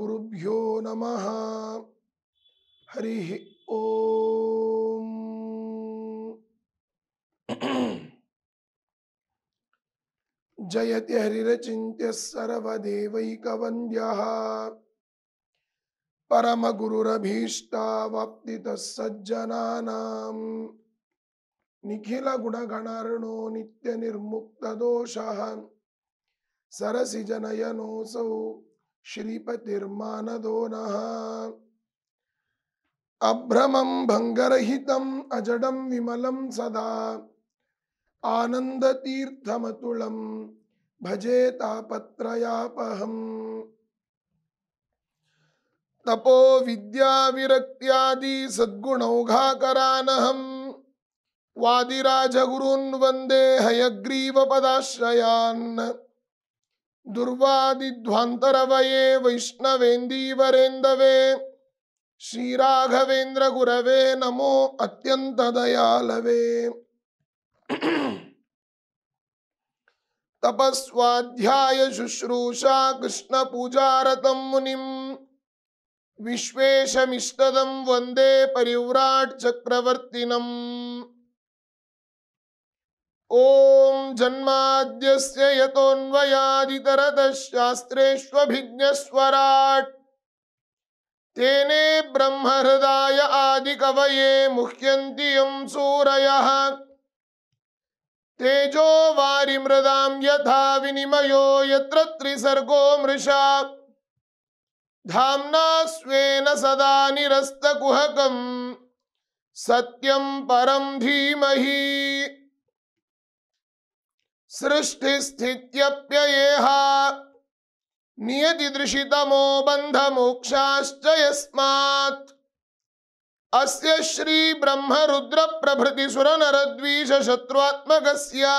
गुरुभ्यो नम हरि ओ जयति हरिचित सर्वेकवंद्यम परमगुरुरभीष्टावाप्तितः सज्जनानाम् निखिलगुणगणर्णो नित्यनिर्मुक्तदोषः सरसिजनयनोऽसौ श्रीपतिर्मानदो नः अभ्रमं भङ्गरहितम् अजडं विमलं सदा आनन्दतीर्थमतुलं भजे तापत्रयापहम् तपो विद्याविरक्त्यादि सद्गुणौघाकरानहम् वादिराजगुरून् वन्दे हयग्रीवपदाश्रयान् दुर्वादिध्वान्तरवये वैष्णवेन्दीवरेन्दवे श्रीराघवेन्द्रगुरवे नमो अत्यन्तदयालवे तपस्वाध्यायशुश्रूषा कृष्णपूजारतं मुनिं विश्वेशमिष्टदं वन्दे परिव्राट् चक्रवर्तिनम् ॐ जन्माद्यस्य शास्त्रेष्वभिज्ञस्वराट् तेने ब्रह्महृदाय आदि कवये मुह्यन्ति यम सूरयः तेजो मृदाम यथा विनिमयो यत्र त्रिसर्गो मृषा धामना स्वेन सदा निरस्त कुहकम् सत्यं परम धीमहि सृष्टिस्थित्यप्ययेह नियतिदृशितमो बन्धमोक्षाश्च यस्मात् अस्य श्रीब्रह्मरुद्रप्रभृतिसुरनरद्वीषशत्रुवात्मकस्य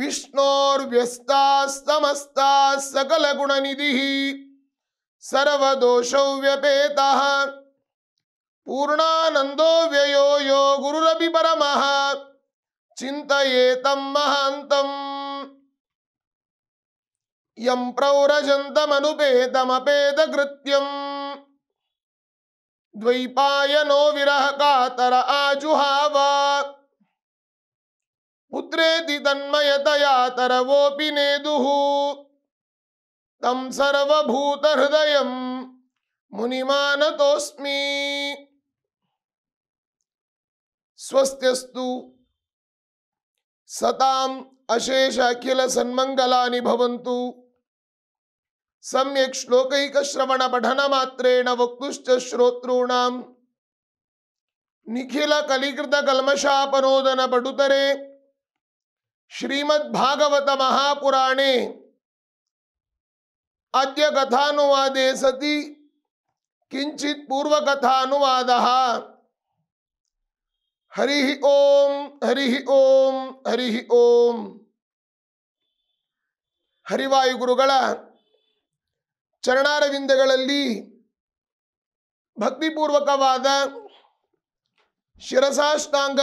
विष्णोर्व्यस्ताः समस्ताः सकलगुणनिधिः सर्वदोषौ व्यपेतः पूर्णानन्दो व्ययो यो गुरुरपि परमः चिन्तयेतं महा यं प्रौरजन्तमनुपेतमपेदकृत्यम् द्वैपायनो विरह कातर आजुहाव पुत्रेति तन्मयतया तरवोऽपि नेदुः तं सर्वभूतहृदयं मुनिमानतोऽस्मि स्वस्त्यस्तु ಸತಾಂ ಅಶೇಷ ಅಖಿಲ ಸನ್ಮಂಗಲಾನಿ ಭವಂತು ಸಮ್ಯಕ್ ಶ್ಲೋಕೈಕ ಶ್ರವಣ ಪಠನ ಮಾತ್ರೇಣ ವಕ್ತುಶ್ಚ ಶ್ರೋತೃಣಾಂ ನಿಖಿಲ ಕಲಿಕೃತ ಕಲ್ಮಶಾಪನೋದನ ಪಡುತರೆ ಶ್ರೀಮದ್ ಭಾಗವತ ಮಹಾಪುರಾಣೆ ಅದ್ಯ ಕಥಾನುವಾದೆ ಸತಿ ಕಿಂಚಿತ್ ಪೂರ್ವಕಥಾನುವಾದ ಹರಿಹಿ ಓಂ ಹರಿಹಿ ಓಂ ಹರಿಹಿ ಓಂ ಹರಿವಾಯುಗುರುಗಳ ಚರಣಾರವಿಂದಗಳಲ್ಲಿ ಭಕ್ತಿಪೂರ್ವಕವಾದ ಶಿರಸಾಷ್ಟಾಂಗ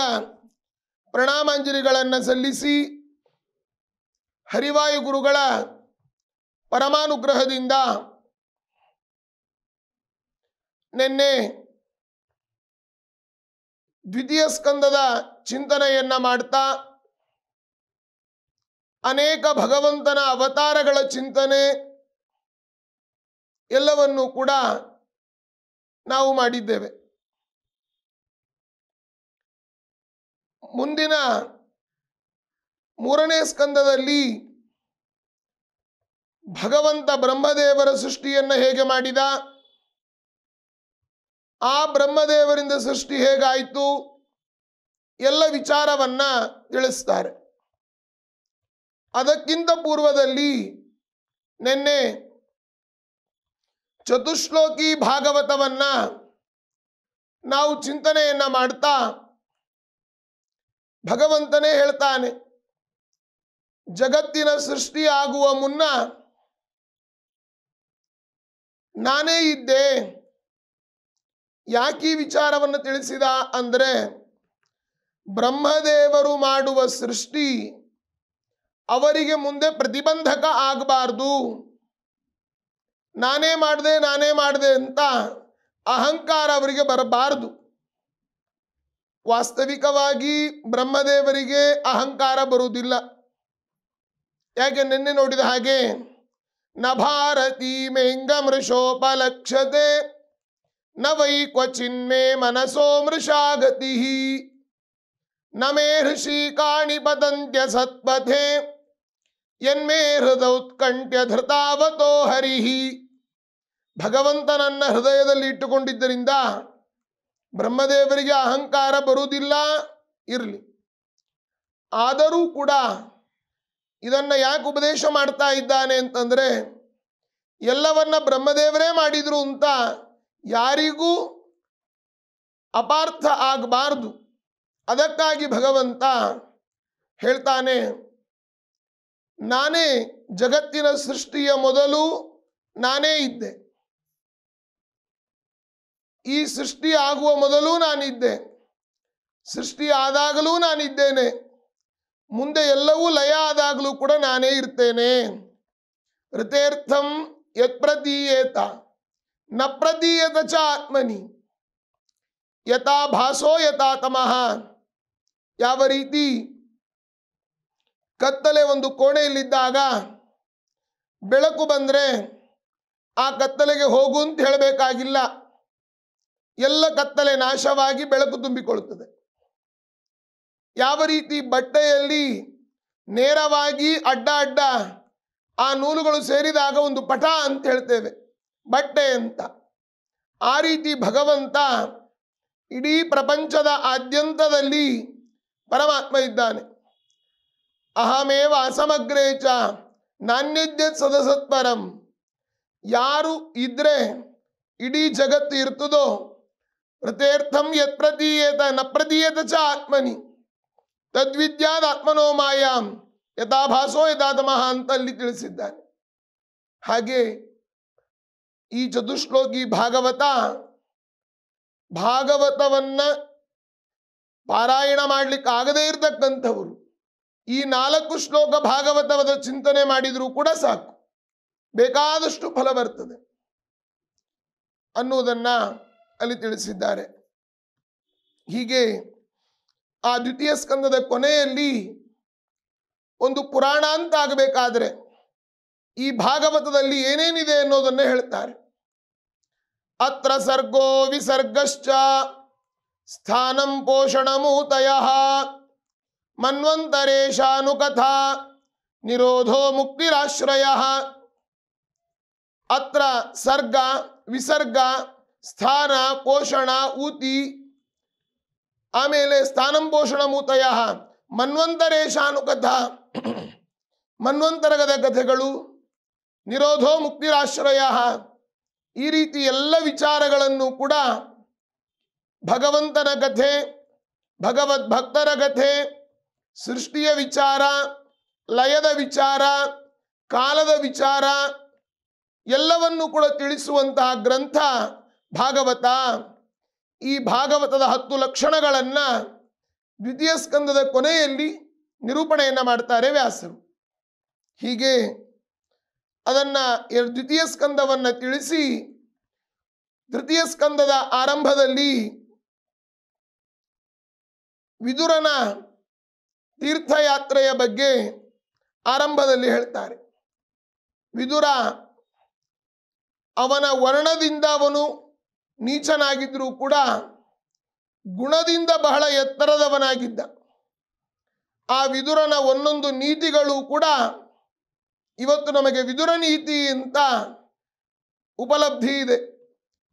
ಪ್ರಣಾಮಾಂಜಲಿಗಳನ್ನು ಸಲ್ಲಿಸಿ ಹರಿವಾಯುಗುರುಗಳ ಪರಮಾನುಗ್ರಹದಿಂದ ನಿನ್ನೆ ದ್ವಿತೀಯ ಸ್ಕಂದದ ಚಿಂತನೆಯನ್ನ ಮಾಡ್ತಾ ಅನೇಕ ಭಗವಂತನ ಅವತಾರಗಳ ಚಿಂತನೆ ಎಲ್ಲವನ್ನು ಕೂಡ ನಾವು ಮಾಡಿದ್ದೇವೆ ಮುಂದಿನ ಮೂರನೇ ಸ್ಕಂದದಲ್ಲಿ ಭಗವಂತ ಬ್ರಹ್ಮದೇವರ ಸೃಷ್ಟಿಯನ್ನು ಹೇಗೆ ಮಾಡಿದ ಆ ಬ್ರಹ್ಮದೇವರಿಂದ ಸೃಷ್ಟಿ ಹೇಗಾಯಿತು ಎಲ್ಲ ವಿಚಾರವನ್ನ ತಿಳಿಸ್ತಾರೆ ಅದಕ್ಕಿಂತ ಪೂರ್ವದಲ್ಲಿ ನಿನ್ನೆ ಚತುಶ್ಲೋಕಿ ಭಾಗವತವನ್ನ ನಾವು ಚಿಂತನೆಯನ್ನ ಮಾಡ್ತಾ ಭಗವಂತನೇ ಹೇಳ್ತಾನೆ ಜಗತ್ತಿನ ಸೃಷ್ಟಿಯಾಗುವ ಮುನ್ನ ನಾನೇ ಇದ್ದೆ ಯಾಕೆ ಈ ವಿಚಾರವನ್ನು ತಿಳಿಸಿದ ಅಂದರೆ ಬ್ರಹ್ಮದೇವರು ಮಾಡುವ ಸೃಷ್ಟಿ ಅವರಿಗೆ ಮುಂದೆ ಪ್ರತಿಬಂಧಕ ಆಗಬಾರ್ದು ನಾನೇ ಮಾಡಿದೆ ನಾನೇ ಮಾಡಿದೆ ಅಂತ ಅಹಂಕಾರ ಅವರಿಗೆ ಬರಬಾರದು ವಾಸ್ತವಿಕವಾಗಿ ಬ್ರಹ್ಮದೇವರಿಗೆ ಅಹಂಕಾರ ಬರುವುದಿಲ್ಲ ಯಾಕೆ ನಿನ್ನೆ ನೋಡಿದ ಹಾಗೆ ನಭಾರತಿ ಮೇಂಗ ಮೃಷೋಪಲಕ್ಷತೆ न वै ಮನಸೋ मनसो मृषागतिः न ಕಾಣಿ हृषीकाणि पतन्त्य सत्पथे ಎನ್ಮೇ ಹೃದೌತ್ಕಂಠ್ಯ ಧೃತಾವತೋ ಹರಿಹಿ ಭಗವಂತ ನನ್ನ ಹೃದಯದಲ್ಲಿ ಇಟ್ಟುಕೊಂಡಿದ್ದರಿಂದ ಬ್ರಹ್ಮದೇವರಿಗೆ ಅಹಂಕಾರ ಬರುವುದಿಲ್ಲ ಇರಲಿ ಆದರೂ ಕೂಡ ಇದನ್ನು ಯಾಕೆ ಉಪದೇಶ ಮಾಡ್ತಾ ಇದ್ದಾನೆ ಅಂತಂದರೆ ಎಲ್ಲವನ್ನ ಬ್ರಹ್ಮದೇವರೇ ಮಾಡಿದರು ಅಂತ ಯಾರಿಗೂ ಅಪಾರ್ಥ ಆಗಬಾರ್ದು ಅದಕ್ಕಾಗಿ ಭಗವಂತ ಹೇಳ್ತಾನೆ ನಾನೇ ಜಗತ್ತಿನ ಸೃಷ್ಟಿಯ ಮೊದಲು ನಾನೇ ಇದ್ದೆ ಈ ಸೃಷ್ಟಿ ಆಗುವ ಮೊದಲು ನಾನಿದ್ದೆ ಸೃಷ್ಟಿ ಆದಾಗಲೂ ನಾನಿದ್ದೇನೆ ಮುಂದೆ ಎಲ್ಲವೂ ಲಯ ಆದಾಗಲೂ ಕೂಡ ನಾನೇ ಇರ್ತೇನೆ ಋತೇರ್ಥಂ ಯತ್ಪ್ರತೀಯೇತ ನ ಪ್ರದೀಯತ ಚ ಆತ್ಮನಿ ಯಥಾ ಭಾಸೋ ಯಥಾ ತಮಃ ಯಾವ ರೀತಿ ಕತ್ತಲೆ ಒಂದು ಕೋಣೆಯಲ್ಲಿದ್ದಾಗ ಬೆಳಕು ಬಂದರೆ ಆ ಕತ್ತಲೆಗೆ ಹೋಗು ಅಂತ ಹೇಳಬೇಕಾಗಿಲ್ಲ ಎಲ್ಲ ಕತ್ತಲೆ ನಾಶವಾಗಿ ಬೆಳಕು ತುಂಬಿಕೊಳ್ಳುತ್ತದೆ ಯಾವ ರೀತಿ ಬಟ್ಟೆಯಲ್ಲಿ ನೇರವಾಗಿ ಅಡ್ಡ ಅಡ್ಡ ಆ ನೂಲುಗಳು ಸೇರಿದಾಗ ಒಂದು ಪಟ ಅಂತ ಹೇಳ್ತೇವೆ ಬಟ್ಟೆ ಅಂತ ಆ ರೀತಿ ಭಗವಂತ ಇಡೀ ಪ್ರಪಂಚದ ಆದ್ಯಂತದಲ್ಲಿ ಪರಮಾತ್ಮ ಇದ್ದಾನೆ ಅಹಮೇವ ಅಸಮಗ್ರೇಚ ನಾಣ್ಯಜ್ಞ ಪರಂ ಯಾರು ಇದ್ರೆ ಇಡೀ ಜಗತ್ತು ಇರ್ತದೋ ಪ್ರತೇರ್ಥಂ ಯತ್ ಪ್ರತೀಯತ ನ ಪ್ರತೀಯತ ಚ ಆತ್ಮನಿ ತದ್ವಿದ್ಯಾದ ಆತ್ಮನೋ ಮಾಯಾಂ ಯಥಾಭಾಸೋ ಯಥಾತಮಃ ಅಂತ ಅಲ್ಲಿ ತಿಳಿಸಿದ್ದಾನೆ ಹಾಗೆ ಈ ಚತುಶ್ಲೋಕಿ ಭಾಗವತ ಭಾಗವತವನ್ನ ಪಾರಾಯಣ ಮಾಡ್ಲಿಕ್ಕೆ ಆಗದೇ ಇರತಕ್ಕಂಥವರು ಈ ನಾಲ್ಕು ಶ್ಲೋಕ ಭಾಗವತವದ ಚಿಂತನೆ ಮಾಡಿದರೂ ಕೂಡ ಸಾಕು ಬೇಕಾದಷ್ಟು ಫಲ ಬರ್ತದೆ ಅನ್ನುವುದನ್ನ ಅಲ್ಲಿ ತಿಳಿಸಿದ್ದಾರೆ ಹೀಗೆ ಆ ದ್ವಿತೀಯ ಸ್ಕಂದದ ಕೊನೆಯಲ್ಲಿ ಒಂದು ಪುರಾಣ ಅಂತ ಆಗಬೇಕಾದ್ರೆ ಈ ಭಾಗವತದಲ್ಲಿ ಏನೇನಿದೆ ಅನ್ನೋದನ್ನ ಹೇಳ್ತಾರೆ ಅತ್ರ ಸರ್ಗೋ ವಿಸರ್ಗಶ್ಚ ಸ್ಥಾನಂ ಪೋಷಣ ಮೂತಯ ನಿರೋಧೋ ಮುಕ್ತಿರಾಶ್ರಯ ಅತ್ರ ಸರ್ಗ ವಿಸರ್ಗ ಸ್ಥಾನ ಪೋಷಣ ಊತಿ ಆಮೇಲೆ ಸ್ಥಾನಂ ಪೋಷಣ ಮೂತಯ ಮನ್ವಂತರಗದ ಕಥೆಗಳು ನಿರೋಧೋ ಮುಕ್ತಿರಾಶ್ರಯ ಈ ರೀತಿ ಎಲ್ಲ ವಿಚಾರಗಳನ್ನು ಕೂಡ ಭಗವಂತನ ಕಥೆ ಭಕ್ತರ ಕಥೆ ಸೃಷ್ಟಿಯ ವಿಚಾರ ಲಯದ ವಿಚಾರ ಕಾಲದ ವಿಚಾರ ಎಲ್ಲವನ್ನು ಕೂಡ ತಿಳಿಸುವಂತಹ ಗ್ರಂಥ ಭಾಗವತ ಈ ಭಾಗವತದ ಹತ್ತು ಲಕ್ಷಣಗಳನ್ನು ದ್ವಿತೀಯ ಸ್ಕಂದದ ಕೊನೆಯಲ್ಲಿ ನಿರೂಪಣೆಯನ್ನು ಮಾಡ್ತಾರೆ ವ್ಯಾಸರು ಹೀಗೆ ಅದನ್ನು ದ್ವಿತೀಯ ಸ್ಕಂದವನ್ನು ತಿಳಿಸಿ ತೃತೀಯ ಸ್ಕಂದದ ಆರಂಭದಲ್ಲಿ ವಿದುರನ ತೀರ್ಥಯಾತ್ರೆಯ ಬಗ್ಗೆ ಆರಂಭದಲ್ಲಿ ಹೇಳ್ತಾರೆ ವಿದುರ ಅವನ ವರ್ಣದಿಂದ ಅವನು ನೀಚನಾಗಿದ್ದರೂ ಕೂಡ ಗುಣದಿಂದ ಬಹಳ ಎತ್ತರದವನಾಗಿದ್ದ ಆ ವಿದುರನ ಒಂದೊಂದು ನೀತಿಗಳು ಕೂಡ ಇವತ್ತು ನಮಗೆ ವಿದುರ ನೀತಿ ಅಂತ ಉಪಲಬ್ಧಿ ಇದೆ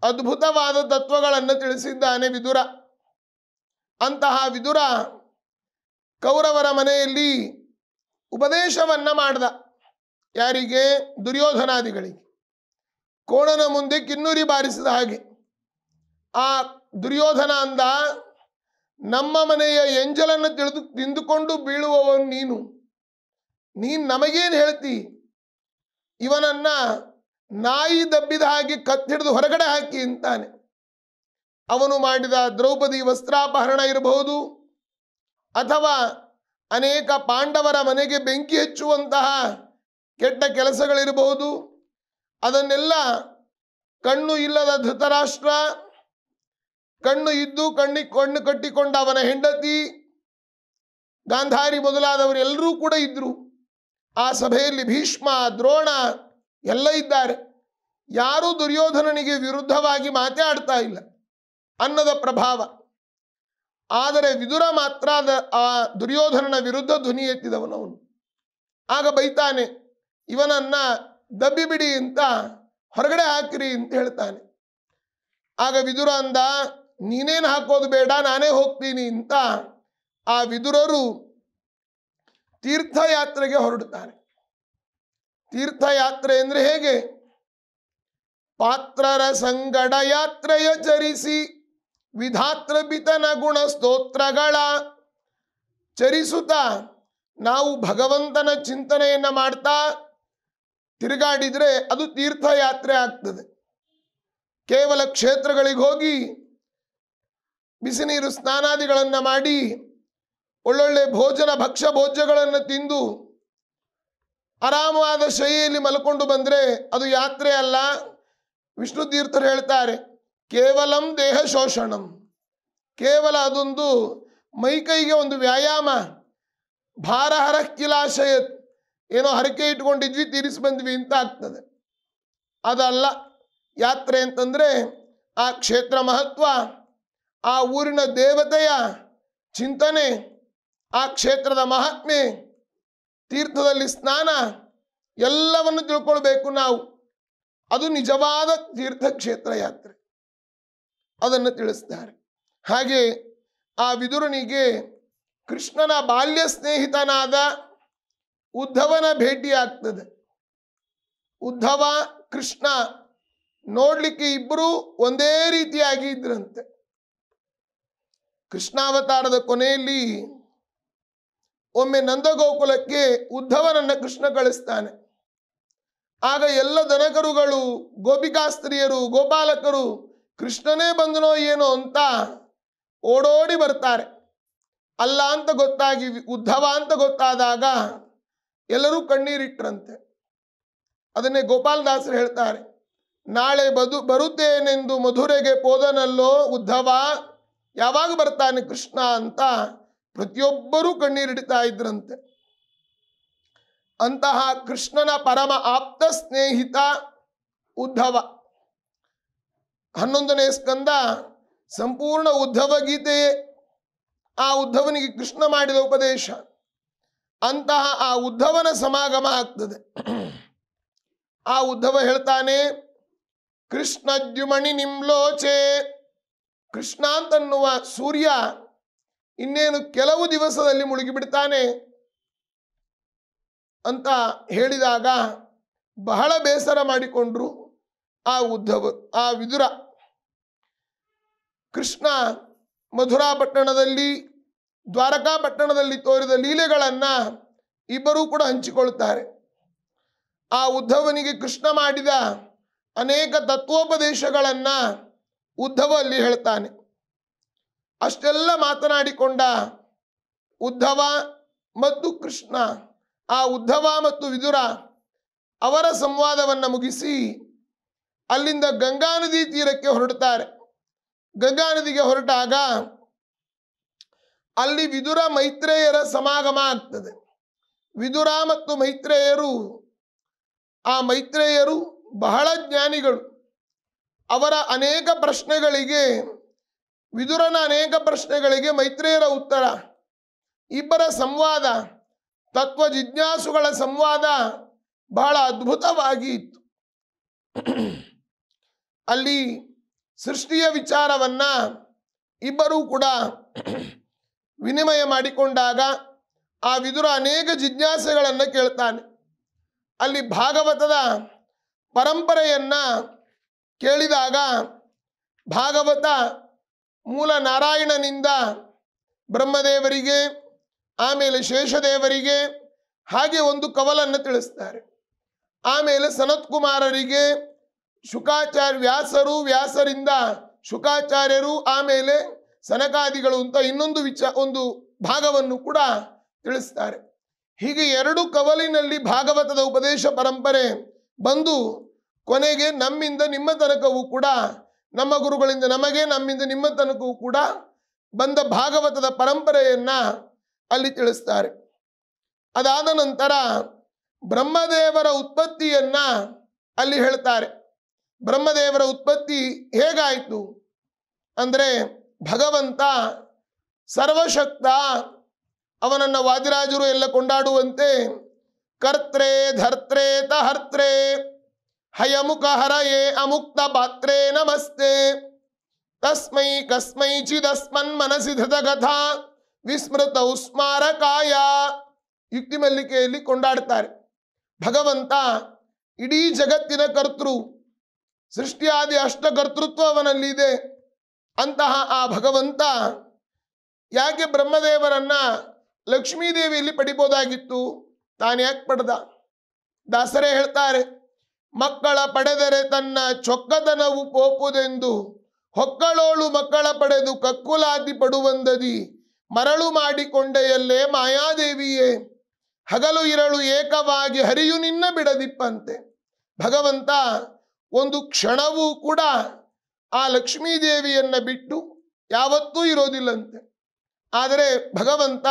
ಅದ್ಭುತವಾದ ತತ್ವಗಳನ್ನು ತಿಳಿಸಿದ್ದಾನೆ ವಿದುರ ಅಂತಹ ವಿದುರ ಕೌರವರ ಮನೆಯಲ್ಲಿ ಉಪದೇಶವನ್ನು ಮಾಡ್ದ ಯಾರಿಗೆ ದುರ್ಯೋಧನಾದಿಗಳಿಗೆ ಕೋಣನ ಮುಂದೆ ಕಿನ್ನುರಿ ಬಾರಿಸಿದ ಹಾಗೆ ಆ ದುರ್ಯೋಧನ ಅಂದ ನಮ್ಮ ಮನೆಯ ಎಂಜಲನ್ನು ತಿಳಿದು ತಿಂದುಕೊಂಡು ಬೀಳುವವನು ನೀನು ನೀನು ನಮಗೇನು ಹೇಳ್ತಿ ಇವನನ್ನ ನಾಯಿ ದಬ್ಬಿದ ಹಾಗೆ ಕತ್ತಿಡಿದು ಹೊರಗಡೆ ಹಾಕಿ ಅಂತಾನೆ ಅವನು ಮಾಡಿದ ದ್ರೌಪದಿ ವಸ್ತ್ರಾಪಹರಣ ಇರಬಹುದು ಅಥವಾ ಅನೇಕ ಪಾಂಡವರ ಮನೆಗೆ ಬೆಂಕಿ ಹೆಚ್ಚುವಂತಹ ಕೆಟ್ಟ ಕೆಲಸಗಳಿರಬಹುದು ಅದನ್ನೆಲ್ಲ ಕಣ್ಣು ಇಲ್ಲದ ಧೃತರಾಷ್ಟ್ರ ಕಣ್ಣು ಇದ್ದು ಕಣ್ಣಿ ಕಣ್ಣು ಕಟ್ಟಿಕೊಂಡ ಅವನ ಹೆಂಡತಿ ಗಾಂಧಾರಿ ಮೊದಲಾದವರೆಲ್ಲರೂ ಕೂಡ ಇದ್ದರು ಆ ಸಭೆಯಲ್ಲಿ ಭೀಷ್ಮ ದ್ರೋಣ ಎಲ್ಲ ಇದ್ದಾರೆ ಯಾರೂ ದುರ್ಯೋಧನನಿಗೆ ವಿರುದ್ಧವಾಗಿ ಮಾತಾಡ್ತಾ ಇಲ್ಲ ಅನ್ನದ ಪ್ರಭಾವ ಆದರೆ ವಿದುರ ಮಾತ್ರ ಆ ದುರ್ಯೋಧನನ ವಿರುದ್ಧ ಧ್ವನಿ ಎತ್ತಿದವನವನು ಆಗ ಬೈತಾನೆ ಇವನನ್ನ ದಬ್ಬಿಬಿಡಿ ಅಂತ ಹೊರಗಡೆ ಹಾಕಿರಿ ಅಂತ ಹೇಳ್ತಾನೆ ಆಗ ವಿದುರ ಅಂದ ನೀನೇನು ಹಾಕೋದು ಬೇಡ ನಾನೇ ಹೋಗ್ತೀನಿ ಅಂತ ಆ ವಿದುರರು ತೀರ್ಥಯಾತ್ರೆಗೆ ಹೊರಡುತ್ತಾನೆ ತೀರ್ಥಯಾತ್ರೆ ಅಂದರೆ ಹೇಗೆ ಪಾತ್ರರ ಸಂಗಡ ಯಾತ್ರೆಯ ಚರಿಸಿ ಬಿತನ ಗುಣ ಸ್ತೋತ್ರಗಳ ಚರಿಸುತ್ತಾ ನಾವು ಭಗವಂತನ ಚಿಂತನೆಯನ್ನು ಮಾಡ್ತಾ ತಿರುಗಾಡಿದರೆ ಅದು ತೀರ್ಥಯಾತ್ರೆ ಆಗ್ತದೆ ಕೇವಲ ಕ್ಷೇತ್ರಗಳಿಗೆ ಹೋಗಿ ಬಿಸಿನೀರು ಸ್ನಾನಾದಿಗಳನ್ನು ಮಾಡಿ ಒಳ್ಳೊಳ್ಳೆ ಭೋಜನ ಭಕ್ಷ್ಯ ಭೋಜ್ಯಗಳನ್ನು ತಿಂದು ಆರಾಮವಾದ ಶೈಲಿಯಲ್ಲಿ ಮಲ್ಕೊಂಡು ಬಂದರೆ ಅದು ಯಾತ್ರೆ ಅಲ್ಲ ವಿಷ್ಣು ತೀರ್ಥರು ಹೇಳ್ತಾರೆ ಕೇವಲಂ ದೇಹ ಶೋಷಣಂ ಕೇವಲ ಅದೊಂದು ಮೈಕೈಗೆ ಒಂದು ವ್ಯಾಯಾಮ ಭಾರ ಕಿಲಾಶಯ ಏನೋ ಹರಕೆ ಇಟ್ಕೊಂಡಿದ್ವಿ ತೀರಿಸಿ ಬಂದ್ವಿ ಅಂತ ಆಗ್ತದೆ ಅದಲ್ಲ ಯಾತ್ರೆ ಅಂತಂದರೆ ಆ ಕ್ಷೇತ್ರ ಮಹತ್ವ ಆ ಊರಿನ ದೇವತೆಯ ಚಿಂತನೆ ಆ ಕ್ಷೇತ್ರದ ಮಹಾತ್ಮೆ ತೀರ್ಥದಲ್ಲಿ ಸ್ನಾನ ಎಲ್ಲವನ್ನು ತಿಳ್ಕೊಳ್ಬೇಕು ನಾವು ಅದು ನಿಜವಾದ ತೀರ್ಥಕ್ಷೇತ್ರ ಯಾತ್ರೆ ಅದನ್ನು ತಿಳಿಸ್ತಾರೆ ಹಾಗೆ ಆ ವಿದುರನಿಗೆ ಕೃಷ್ಣನ ಬಾಲ್ಯ ಸ್ನೇಹಿತನಾದ ಉದ್ಧವನ ಆಗ್ತದೆ ಉದ್ಧವ ಕೃಷ್ಣ ನೋಡ್ಲಿಕ್ಕೆ ಇಬ್ಬರೂ ಒಂದೇ ರೀತಿಯಾಗಿ ಇದ್ರಂತೆ ಕೃಷ್ಣಾವತಾರದ ಕೊನೆಯಲ್ಲಿ ಒಮ್ಮೆ ನಂದಗೋಕುಲಕ್ಕೆ ಉದ್ಧವನನ್ನ ಕೃಷ್ಣ ಕಳಿಸ್ತಾನೆ ಆಗ ಎಲ್ಲ ದನಕರುಗಳು ಗೋಪಿಕಾಸ್ತ್ರೀಯರು ಗೋಪಾಲಕರು ಕೃಷ್ಣನೇ ಬಂದನೋ ಏನೋ ಅಂತ ಓಡೋಡಿ ಬರ್ತಾರೆ ಅಲ್ಲ ಅಂತ ಗೊತ್ತಾಗಿ ಉದ್ಧವ ಅಂತ ಗೊತ್ತಾದಾಗ ಎಲ್ಲರೂ ಕಣ್ಣೀರಿಟ್ರಂತೆ ಅದನ್ನೇ ಗೋಪಾಲದಾಸರು ಹೇಳ್ತಾರೆ ನಾಳೆ ಬದು ಬರುತ್ತೇನೆಂದು ಮಧುರೆಗೆ ಪೋದನಲ್ಲೋ ಉದ್ಧವ ಯಾವಾಗ ಬರ್ತಾನೆ ಕೃಷ್ಣ ಅಂತ ಪ್ರತಿಯೊಬ್ಬರೂ ಕಣ್ಣೀರಿಡಿತಾ ಇದ್ರಂತೆ ಅಂತಹ ಕೃಷ್ಣನ ಪರಮ ಆಪ್ತ ಸ್ನೇಹಿತ ಉದ್ಧವ ಹನ್ನೊಂದನೇ ಸ್ಕಂದ ಸಂಪೂರ್ಣ ಉದ್ಧವ ಗೀತೆಯೇ ಆ ಉದ್ಧವನಿಗೆ ಕೃಷ್ಣ ಮಾಡಿದ ಉಪದೇಶ ಅಂತಹ ಆ ಉದ್ಧವನ ಸಮಾಗಮ ಆಗ್ತದೆ ಆ ಉದ್ಧವ ಹೇಳ್ತಾನೆ ಕೃಷ್ಣ ದ್ಯುಮಣಿ ನಿಮ್ಲೋಚೆ ಕೃಷ್ಣ ಅಂತನ್ನುವ ಸೂರ್ಯ ಇನ್ನೇನು ಕೆಲವು ದಿವಸದಲ್ಲಿ ಮುಳುಗಿಬಿಡ್ತಾನೆ ಅಂತ ಹೇಳಿದಾಗ ಬಹಳ ಬೇಸರ ಮಾಡಿಕೊಂಡ್ರು ಆ ಉದ್ಧವ ಆ ವಿದುರ ಕೃಷ್ಣ ಮಧುರಾ ಪಟ್ಟಣದಲ್ಲಿ ದ್ವಾರಕಾ ಪಟ್ಟಣದಲ್ಲಿ ತೋರಿದ ಲೀಲೆಗಳನ್ನು ಇಬ್ಬರೂ ಕೂಡ ಹಂಚಿಕೊಳ್ಳುತ್ತಾರೆ ಆ ಉದ್ಧವನಿಗೆ ಕೃಷ್ಣ ಮಾಡಿದ ಅನೇಕ ತತ್ವೋಪದೇಶಗಳನ್ನು ಉದ್ಧವ ಅಲ್ಲಿ ಹೇಳ್ತಾನೆ ಅಷ್ಟೆಲ್ಲ ಮಾತನಾಡಿಕೊಂಡ ಉದ್ಧವ ಮತ್ತು ಕೃಷ್ಣ ಆ ಉದ್ಧವ ಮತ್ತು ವಿದುರ ಅವರ ಸಂವಾದವನ್ನು ಮುಗಿಸಿ ಅಲ್ಲಿಂದ ಗಂಗಾ ನದಿ ತೀರಕ್ಕೆ ಹೊರಡುತ್ತಾರೆ ಗಂಗಾ ನದಿಗೆ ಹೊರಟಾಗ ಅಲ್ಲಿ ವಿದುರ ಮೈತ್ರೇಯರ ಸಮಾಗಮ ಆಗ್ತದೆ ವಿದುರ ಮತ್ತು ಮೈತ್ರೇಯರು ಆ ಮೈತ್ರೇಯರು ಬಹಳ ಜ್ಞಾನಿಗಳು ಅವರ ಅನೇಕ ಪ್ರಶ್ನೆಗಳಿಗೆ ವಿದುರನ ಅನೇಕ ಪ್ರಶ್ನೆಗಳಿಗೆ ಮೈತ್ರಿಯರ ಉತ್ತರ ಇಬ್ಬರ ಸಂವಾದ ತತ್ವ ಜಿಜ್ಞಾಸುಗಳ ಸಂವಾದ ಬಹಳ ಅದ್ಭುತವಾಗಿ ಇತ್ತು ಅಲ್ಲಿ ಸೃಷ್ಟಿಯ ವಿಚಾರವನ್ನು ಇಬ್ಬರೂ ಕೂಡ ವಿನಿಮಯ ಮಾಡಿಕೊಂಡಾಗ ಆ ವಿದುರ ಅನೇಕ ಜಿಜ್ಞಾಸೆಗಳನ್ನು ಕೇಳ್ತಾನೆ ಅಲ್ಲಿ ಭಾಗವತದ ಪರಂಪರೆಯನ್ನು ಕೇಳಿದಾಗ ಭಾಗವತ ಮೂಲ ನಾರಾಯಣನಿಂದ ಬ್ರಹ್ಮದೇವರಿಗೆ ಆಮೇಲೆ ಶೇಷದೇವರಿಗೆ ಹಾಗೆ ಒಂದು ಕವಲನ್ನು ತಿಳಿಸ್ತಾರೆ ಆಮೇಲೆ ಸನತ್ಕುಮಾರರಿಗೆ ಶುಕಾಚಾರ್ಯ ವ್ಯಾಸರು ವ್ಯಾಸರಿಂದ ಶುಕಾಚಾರ್ಯರು ಆಮೇಲೆ ಸನಕಾದಿಗಳು ಅಂತ ಇನ್ನೊಂದು ವಿಚ ಒಂದು ಭಾಗವನ್ನು ಕೂಡ ತಿಳಿಸ್ತಾರೆ ಹೀಗೆ ಎರಡು ಕವಲಿನಲ್ಲಿ ಭಾಗವತದ ಉಪದೇಶ ಪರಂಪರೆ ಬಂದು ಕೊನೆಗೆ ನಮ್ಮಿಂದ ನಿಮ್ಮ ತನಕವೂ ಕೂಡ ನಮ್ಮ ಗುರುಗಳಿಂದ ನಮಗೆ ನಮ್ಮಿಂದ ನಿಮ್ಮ ತನಕವೂ ಕೂಡ ಬಂದ ಭಾಗವತದ ಪರಂಪರೆಯನ್ನ ಅಲ್ಲಿ ತಿಳಿಸ್ತಾರೆ ಅದಾದ ನಂತರ ಬ್ರಹ್ಮದೇವರ ಉತ್ಪತ್ತಿಯನ್ನ ಅಲ್ಲಿ ಹೇಳ್ತಾರೆ ಬ್ರಹ್ಮದೇವರ ಉತ್ಪತ್ತಿ ಹೇಗಾಯಿತು ಅಂದರೆ ಭಗವಂತ ಸರ್ವಶಕ್ತ ಅವನನ್ನು ವಾದಿರಾಜರು ಎಲ್ಲ ಕೊಂಡಾಡುವಂತೆ ಕರ್ತ್ರೆ ಧರ್ತ್ರೇತ ಹರ್ತ್ರೇ ಹಯಮುಖ ಹರಯೇ ಅಮುಕ್ತ ಪಾತ್ರೇ ನಮಸ್ತೆ ತಸ್ಮೈ ಕಸ್ಮೈ ಚಿದಸ್ಮನ್ ಮನಸಿ ಕಥಾ ವಿಸ್ಮೃತ ಉಸ್ಮಾರಕಾಯ ಯುಕ್ತಿ ಮಲ್ಲಿಕೆಯಲ್ಲಿ ಕೊಂಡಾಡ್ತಾರೆ ಭಗವಂತ ಇಡೀ ಜಗತ್ತಿನ ಕರ್ತೃ ಸೃಷ್ಟಿಯಾದಿ ಅಷ್ಟಕರ್ತೃತ್ವ ಅವನಲ್ಲಿದೆ ಅಂತಹ ಆ ಭಗವಂತ ಯಾಕೆ ಬ್ರಹ್ಮದೇವರನ್ನ ಲಕ್ಷ್ಮೀದೇವಿಯಲ್ಲಿ ಪಡಿಬೋದಾಗಿತ್ತು ತಾನು ಯಾಕೆ ಪಡೆದ ದಾಸರೇ ಹೇಳ್ತಾರೆ ಮಕ್ಕಳ ಪಡೆದರೆ ತನ್ನ ಚೊಕ್ಕತನವು ಪೋಪುದೆಂದು ಹೊಕ್ಕಳೋಳು ಮಕ್ಕಳ ಪಡೆದು ಕಕ್ಕುಲಾದಿ ಪಡುವಂದದಿ ಮರಳು ಮಾಡಿಕೊಂಡೆಯಲ್ಲೇ ಮಾಯಾದೇವಿಯೇ ಹಗಲು ಇರಳು ಏಕವಾಗಿ ಹರಿಯು ನಿನ್ನ ಬಿಡದಿಪ್ಪಂತೆ ಭಗವಂತ ಒಂದು ಕ್ಷಣವೂ ಕೂಡ ಆ ಲಕ್ಷ್ಮೀದೇವಿಯನ್ನು ಬಿಟ್ಟು ಯಾವತ್ತೂ ಇರೋದಿಲ್ಲಂತೆ ಆದರೆ ಭಗವಂತ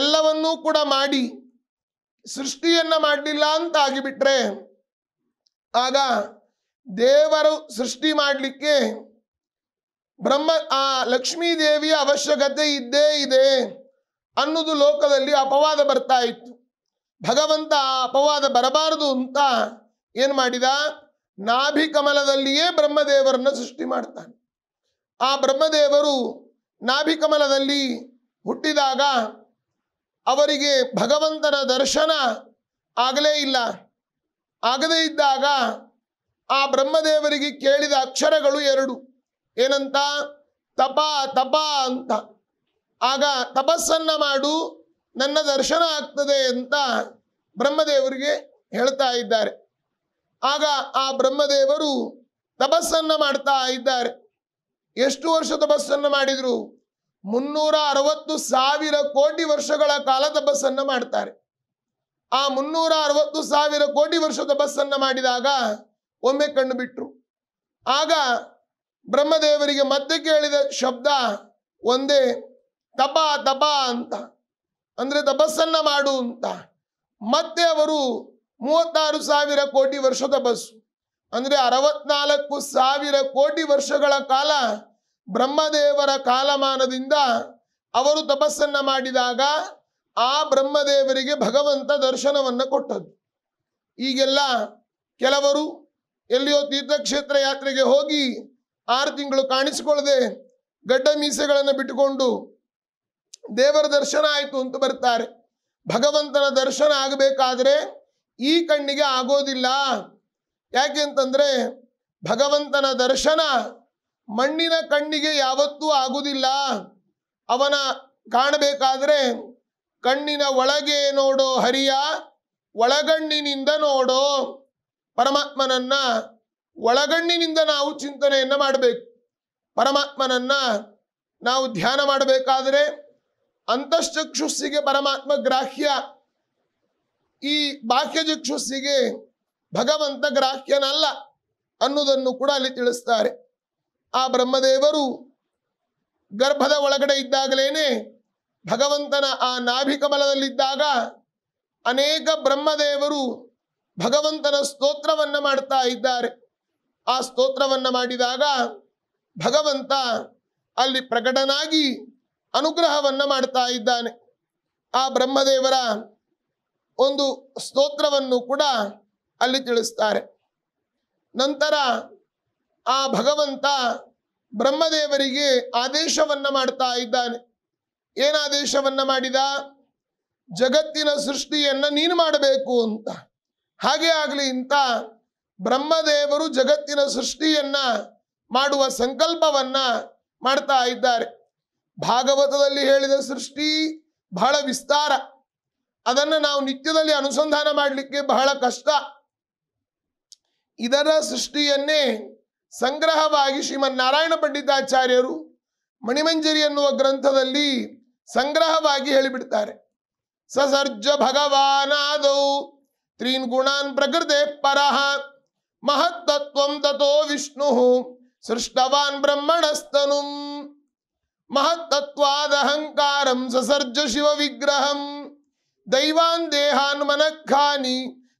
ಎಲ್ಲವನ್ನೂ ಕೂಡ ಮಾಡಿ ಸೃಷ್ಟಿಯನ್ನು ಮಾಡಲಿಲ್ಲ ಅಂತ ಆಗಿಬಿಟ್ರೆ ಆಗ ದೇವರು ಸೃಷ್ಟಿ ಮಾಡಲಿಕ್ಕೆ ಬ್ರಹ್ಮ ಆ ಲಕ್ಷ್ಮೀ ದೇವಿಯ ಅವಶ್ಯಕತೆ ಇದ್ದೇ ಇದೆ ಅನ್ನೋದು ಲೋಕದಲ್ಲಿ ಅಪವಾದ ಬರ್ತಾ ಇತ್ತು ಭಗವಂತ ಆ ಅಪವಾದ ಬರಬಾರದು ಅಂತ ಏನು ಮಾಡಿದ ನಾಭಿ ಕಮಲದಲ್ಲಿಯೇ ಬ್ರಹ್ಮದೇವರನ್ನ ಸೃಷ್ಟಿ ಮಾಡ್ತಾನೆ ಆ ಬ್ರಹ್ಮದೇವರು ನಾಭಿ ಕಮಲದಲ್ಲಿ ಹುಟ್ಟಿದಾಗ ಅವರಿಗೆ ಭಗವಂತನ ದರ್ಶನ ಆಗಲೇ ಇಲ್ಲ ಆಗದೇ ಇದ್ದಾಗ ಆ ಬ್ರಹ್ಮದೇವರಿಗೆ ಕೇಳಿದ ಅಕ್ಷರಗಳು ಎರಡು ಏನಂತ ತಪ ತಪ ಅಂತ ಆಗ ತಪಸ್ಸನ್ನ ಮಾಡು ನನ್ನ ದರ್ಶನ ಆಗ್ತದೆ ಅಂತ ಬ್ರಹ್ಮದೇವರಿಗೆ ಹೇಳ್ತಾ ಇದ್ದಾರೆ ಆಗ ಆ ಬ್ರಹ್ಮದೇವರು ತಪಸ್ಸನ್ನ ಮಾಡ್ತಾ ಇದ್ದಾರೆ ಎಷ್ಟು ವರ್ಷ ತಪಸ್ಸನ್ನು ಮಾಡಿದ್ರು ಮುನ್ನೂರ ಅರವತ್ತು ಸಾವಿರ ಕೋಟಿ ವರ್ಷಗಳ ಕಾಲ ತಪಸ್ಸನ್ನು ಮಾಡ್ತಾರೆ ಆ ಮುನ್ನೂರ ಅರವತ್ತು ಸಾವಿರ ಕೋಟಿ ವರ್ಷದ ಬಸ್ಸನ್ನು ಮಾಡಿದಾಗ ಒಮ್ಮೆ ಕಣ್ಣು ಬಿಟ್ಟರು ಆಗ ಬ್ರಹ್ಮದೇವರಿಗೆ ಮತ್ತೆ ಕೇಳಿದ ಶಬ್ದ ಒಂದೇ ತಪಾ ತಪಾ ಅಂತ ಅಂದರೆ ತಪಸ್ಸನ್ನ ಮಾಡು ಅಂತ ಮತ್ತೆ ಅವರು ಮೂವತ್ತಾರು ಸಾವಿರ ಕೋಟಿ ವರ್ಷದ ಬಸ್ಸು ಅಂದರೆ ಅರವತ್ನಾಲ್ಕು ಸಾವಿರ ಕೋಟಿ ವರ್ಷಗಳ ಕಾಲ ಬ್ರಹ್ಮದೇವರ ಕಾಲಮಾನದಿಂದ ಅವರು ತಪಸ್ಸನ್ನ ಮಾಡಿದಾಗ ಆ ಬ್ರಹ್ಮದೇವರಿಗೆ ಭಗವಂತ ದರ್ಶನವನ್ನು ಕೊಟ್ಟದ್ದು ಈಗೆಲ್ಲ ಕೆಲವರು ಎಲ್ಲಿಯೋ ತೀರ್ಥಕ್ಷೇತ್ರ ಯಾತ್ರೆಗೆ ಹೋಗಿ ಆರು ತಿಂಗಳು ಕಾಣಿಸಿಕೊಳ್ಳದೆ ಗಡ್ಡ ಮೀಸೆಗಳನ್ನು ಬಿಟ್ಟುಕೊಂಡು ದೇವರ ದರ್ಶನ ಆಯಿತು ಅಂತ ಬರ್ತಾರೆ ಭಗವಂತನ ದರ್ಶನ ಆಗಬೇಕಾದ್ರೆ ಈ ಕಣ್ಣಿಗೆ ಆಗೋದಿಲ್ಲ ಯಾಕೆ ಅಂತಂದರೆ ಭಗವಂತನ ದರ್ಶನ ಮಣ್ಣಿನ ಕಣ್ಣಿಗೆ ಯಾವತ್ತೂ ಆಗುವುದಿಲ್ಲ ಅವನ ಕಾಣಬೇಕಾದ್ರೆ ಕಣ್ಣಿನ ಒಳಗೆ ನೋಡೋ ಹರಿಯ ಒಳಗಣ್ಣಿನಿಂದ ನೋಡೋ ಪರಮಾತ್ಮನನ್ನ ಒಳಗಣ್ಣಿನಿಂದ ನಾವು ಚಿಂತನೆಯನ್ನು ಮಾಡಬೇಕು ಪರಮಾತ್ಮನನ್ನ ನಾವು ಧ್ಯಾನ ಮಾಡಬೇಕಾದರೆ ಅಂತಶ್ಚಕ್ಷುಸ್ಸಿಗೆ ಪರಮಾತ್ಮ ಗ್ರಾಹ್ಯ ಈ ಬಾಹ್ಯ ಚಕ್ಷುಸ್ಸಿಗೆ ಭಗವಂತ ಗ್ರಾಹ್ಯನಲ್ಲ ಅನ್ನೋದನ್ನು ಕೂಡ ಅಲ್ಲಿ ತಿಳಿಸ್ತಾರೆ ಆ ಬ್ರಹ್ಮದೇವರು ಗರ್ಭದ ಒಳಗಡೆ ಇದ್ದಾಗಲೇನೆ ಭಗವಂತನ ಆ ನಾಭಿಕಮಲದಲ್ಲಿದ್ದಾಗ ಅನೇಕ ಬ್ರಹ್ಮದೇವರು ಭಗವಂತನ ಸ್ತೋತ್ರವನ್ನ ಮಾಡ್ತಾ ಇದ್ದಾರೆ ಆ ಸ್ತೋತ್ರವನ್ನ ಮಾಡಿದಾಗ ಭಗವಂತ ಅಲ್ಲಿ ಪ್ರಕಟನಾಗಿ ಅನುಗ್ರಹವನ್ನ ಮಾಡ್ತಾ ಇದ್ದಾನೆ ಆ ಬ್ರಹ್ಮದೇವರ ಒಂದು ಸ್ತೋತ್ರವನ್ನು ಕೂಡ ಅಲ್ಲಿ ತಿಳಿಸ್ತಾರೆ ನಂತರ ಆ ಭಗವಂತ ಬ್ರಹ್ಮದೇವರಿಗೆ ಆದೇಶವನ್ನ ಮಾಡ್ತಾ ಇದ್ದಾನೆ ಏನಾದೇಶವನ್ನು ಮಾಡಿದ ಜಗತ್ತಿನ ಸೃಷ್ಟಿಯನ್ನ ನೀನು ಮಾಡಬೇಕು ಅಂತ ಹಾಗೆ ಆಗಲಿ ಅಂತ ಬ್ರಹ್ಮದೇವರು ಜಗತ್ತಿನ ಸೃಷ್ಟಿಯನ್ನ ಮಾಡುವ ಸಂಕಲ್ಪವನ್ನ ಮಾಡ್ತಾ ಇದ್ದಾರೆ ಭಾಗವತದಲ್ಲಿ ಹೇಳಿದ ಸೃಷ್ಟಿ ಬಹಳ ವಿಸ್ತಾರ ಅದನ್ನು ನಾವು ನಿತ್ಯದಲ್ಲಿ ಅನುಸಂಧಾನ ಮಾಡಲಿಕ್ಕೆ ಬಹಳ ಕಷ್ಟ ಇದರ ಸೃಷ್ಟಿಯನ್ನೇ ಸಂಗ್ರಹವಾಗಿ ಶ್ರೀಮನ್ನಾರಾಯಣ ಪಂಡಿತಾಚಾರ್ಯರು ಮಣಿಮಂಜರಿ ಎನ್ನುವ ಗ್ರಂಥದಲ್ಲಿ संग्रहबिड़े ससर्ज भगवान त्रीन गुणा प्रकृते पर महत्त्व ततो विष्णु सृष्टवान् ब्रह्मणस्तनु महत्त्वादहंकार ससर्ज शिव विग्रह दैवान् देहान् मनखा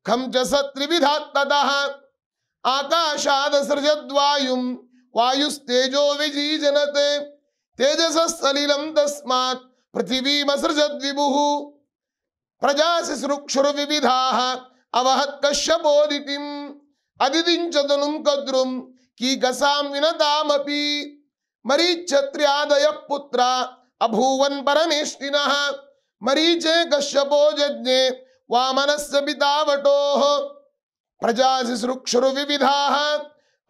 खम च सत्रिविधा आकाशाद सृजद्वायु वायुस्तेजो विजीजनते तेजस सलिलम तस्मात् पृथिवीमसृजद विभु प्रजा शुरुक्षुर विविधा अवहत कश्यपोदितिम अदिदिंचतनुम कद्रुम की गसाम विनतामपि मरीचत्र्यादय पुत्र अभूवन परमेष्टिनः मरीचे कश्यपो यज्ञे वामनस्य पितावटोः ಪ್ರಜಾ ಸೃಕ್ಷುರು ವಿವಿಧ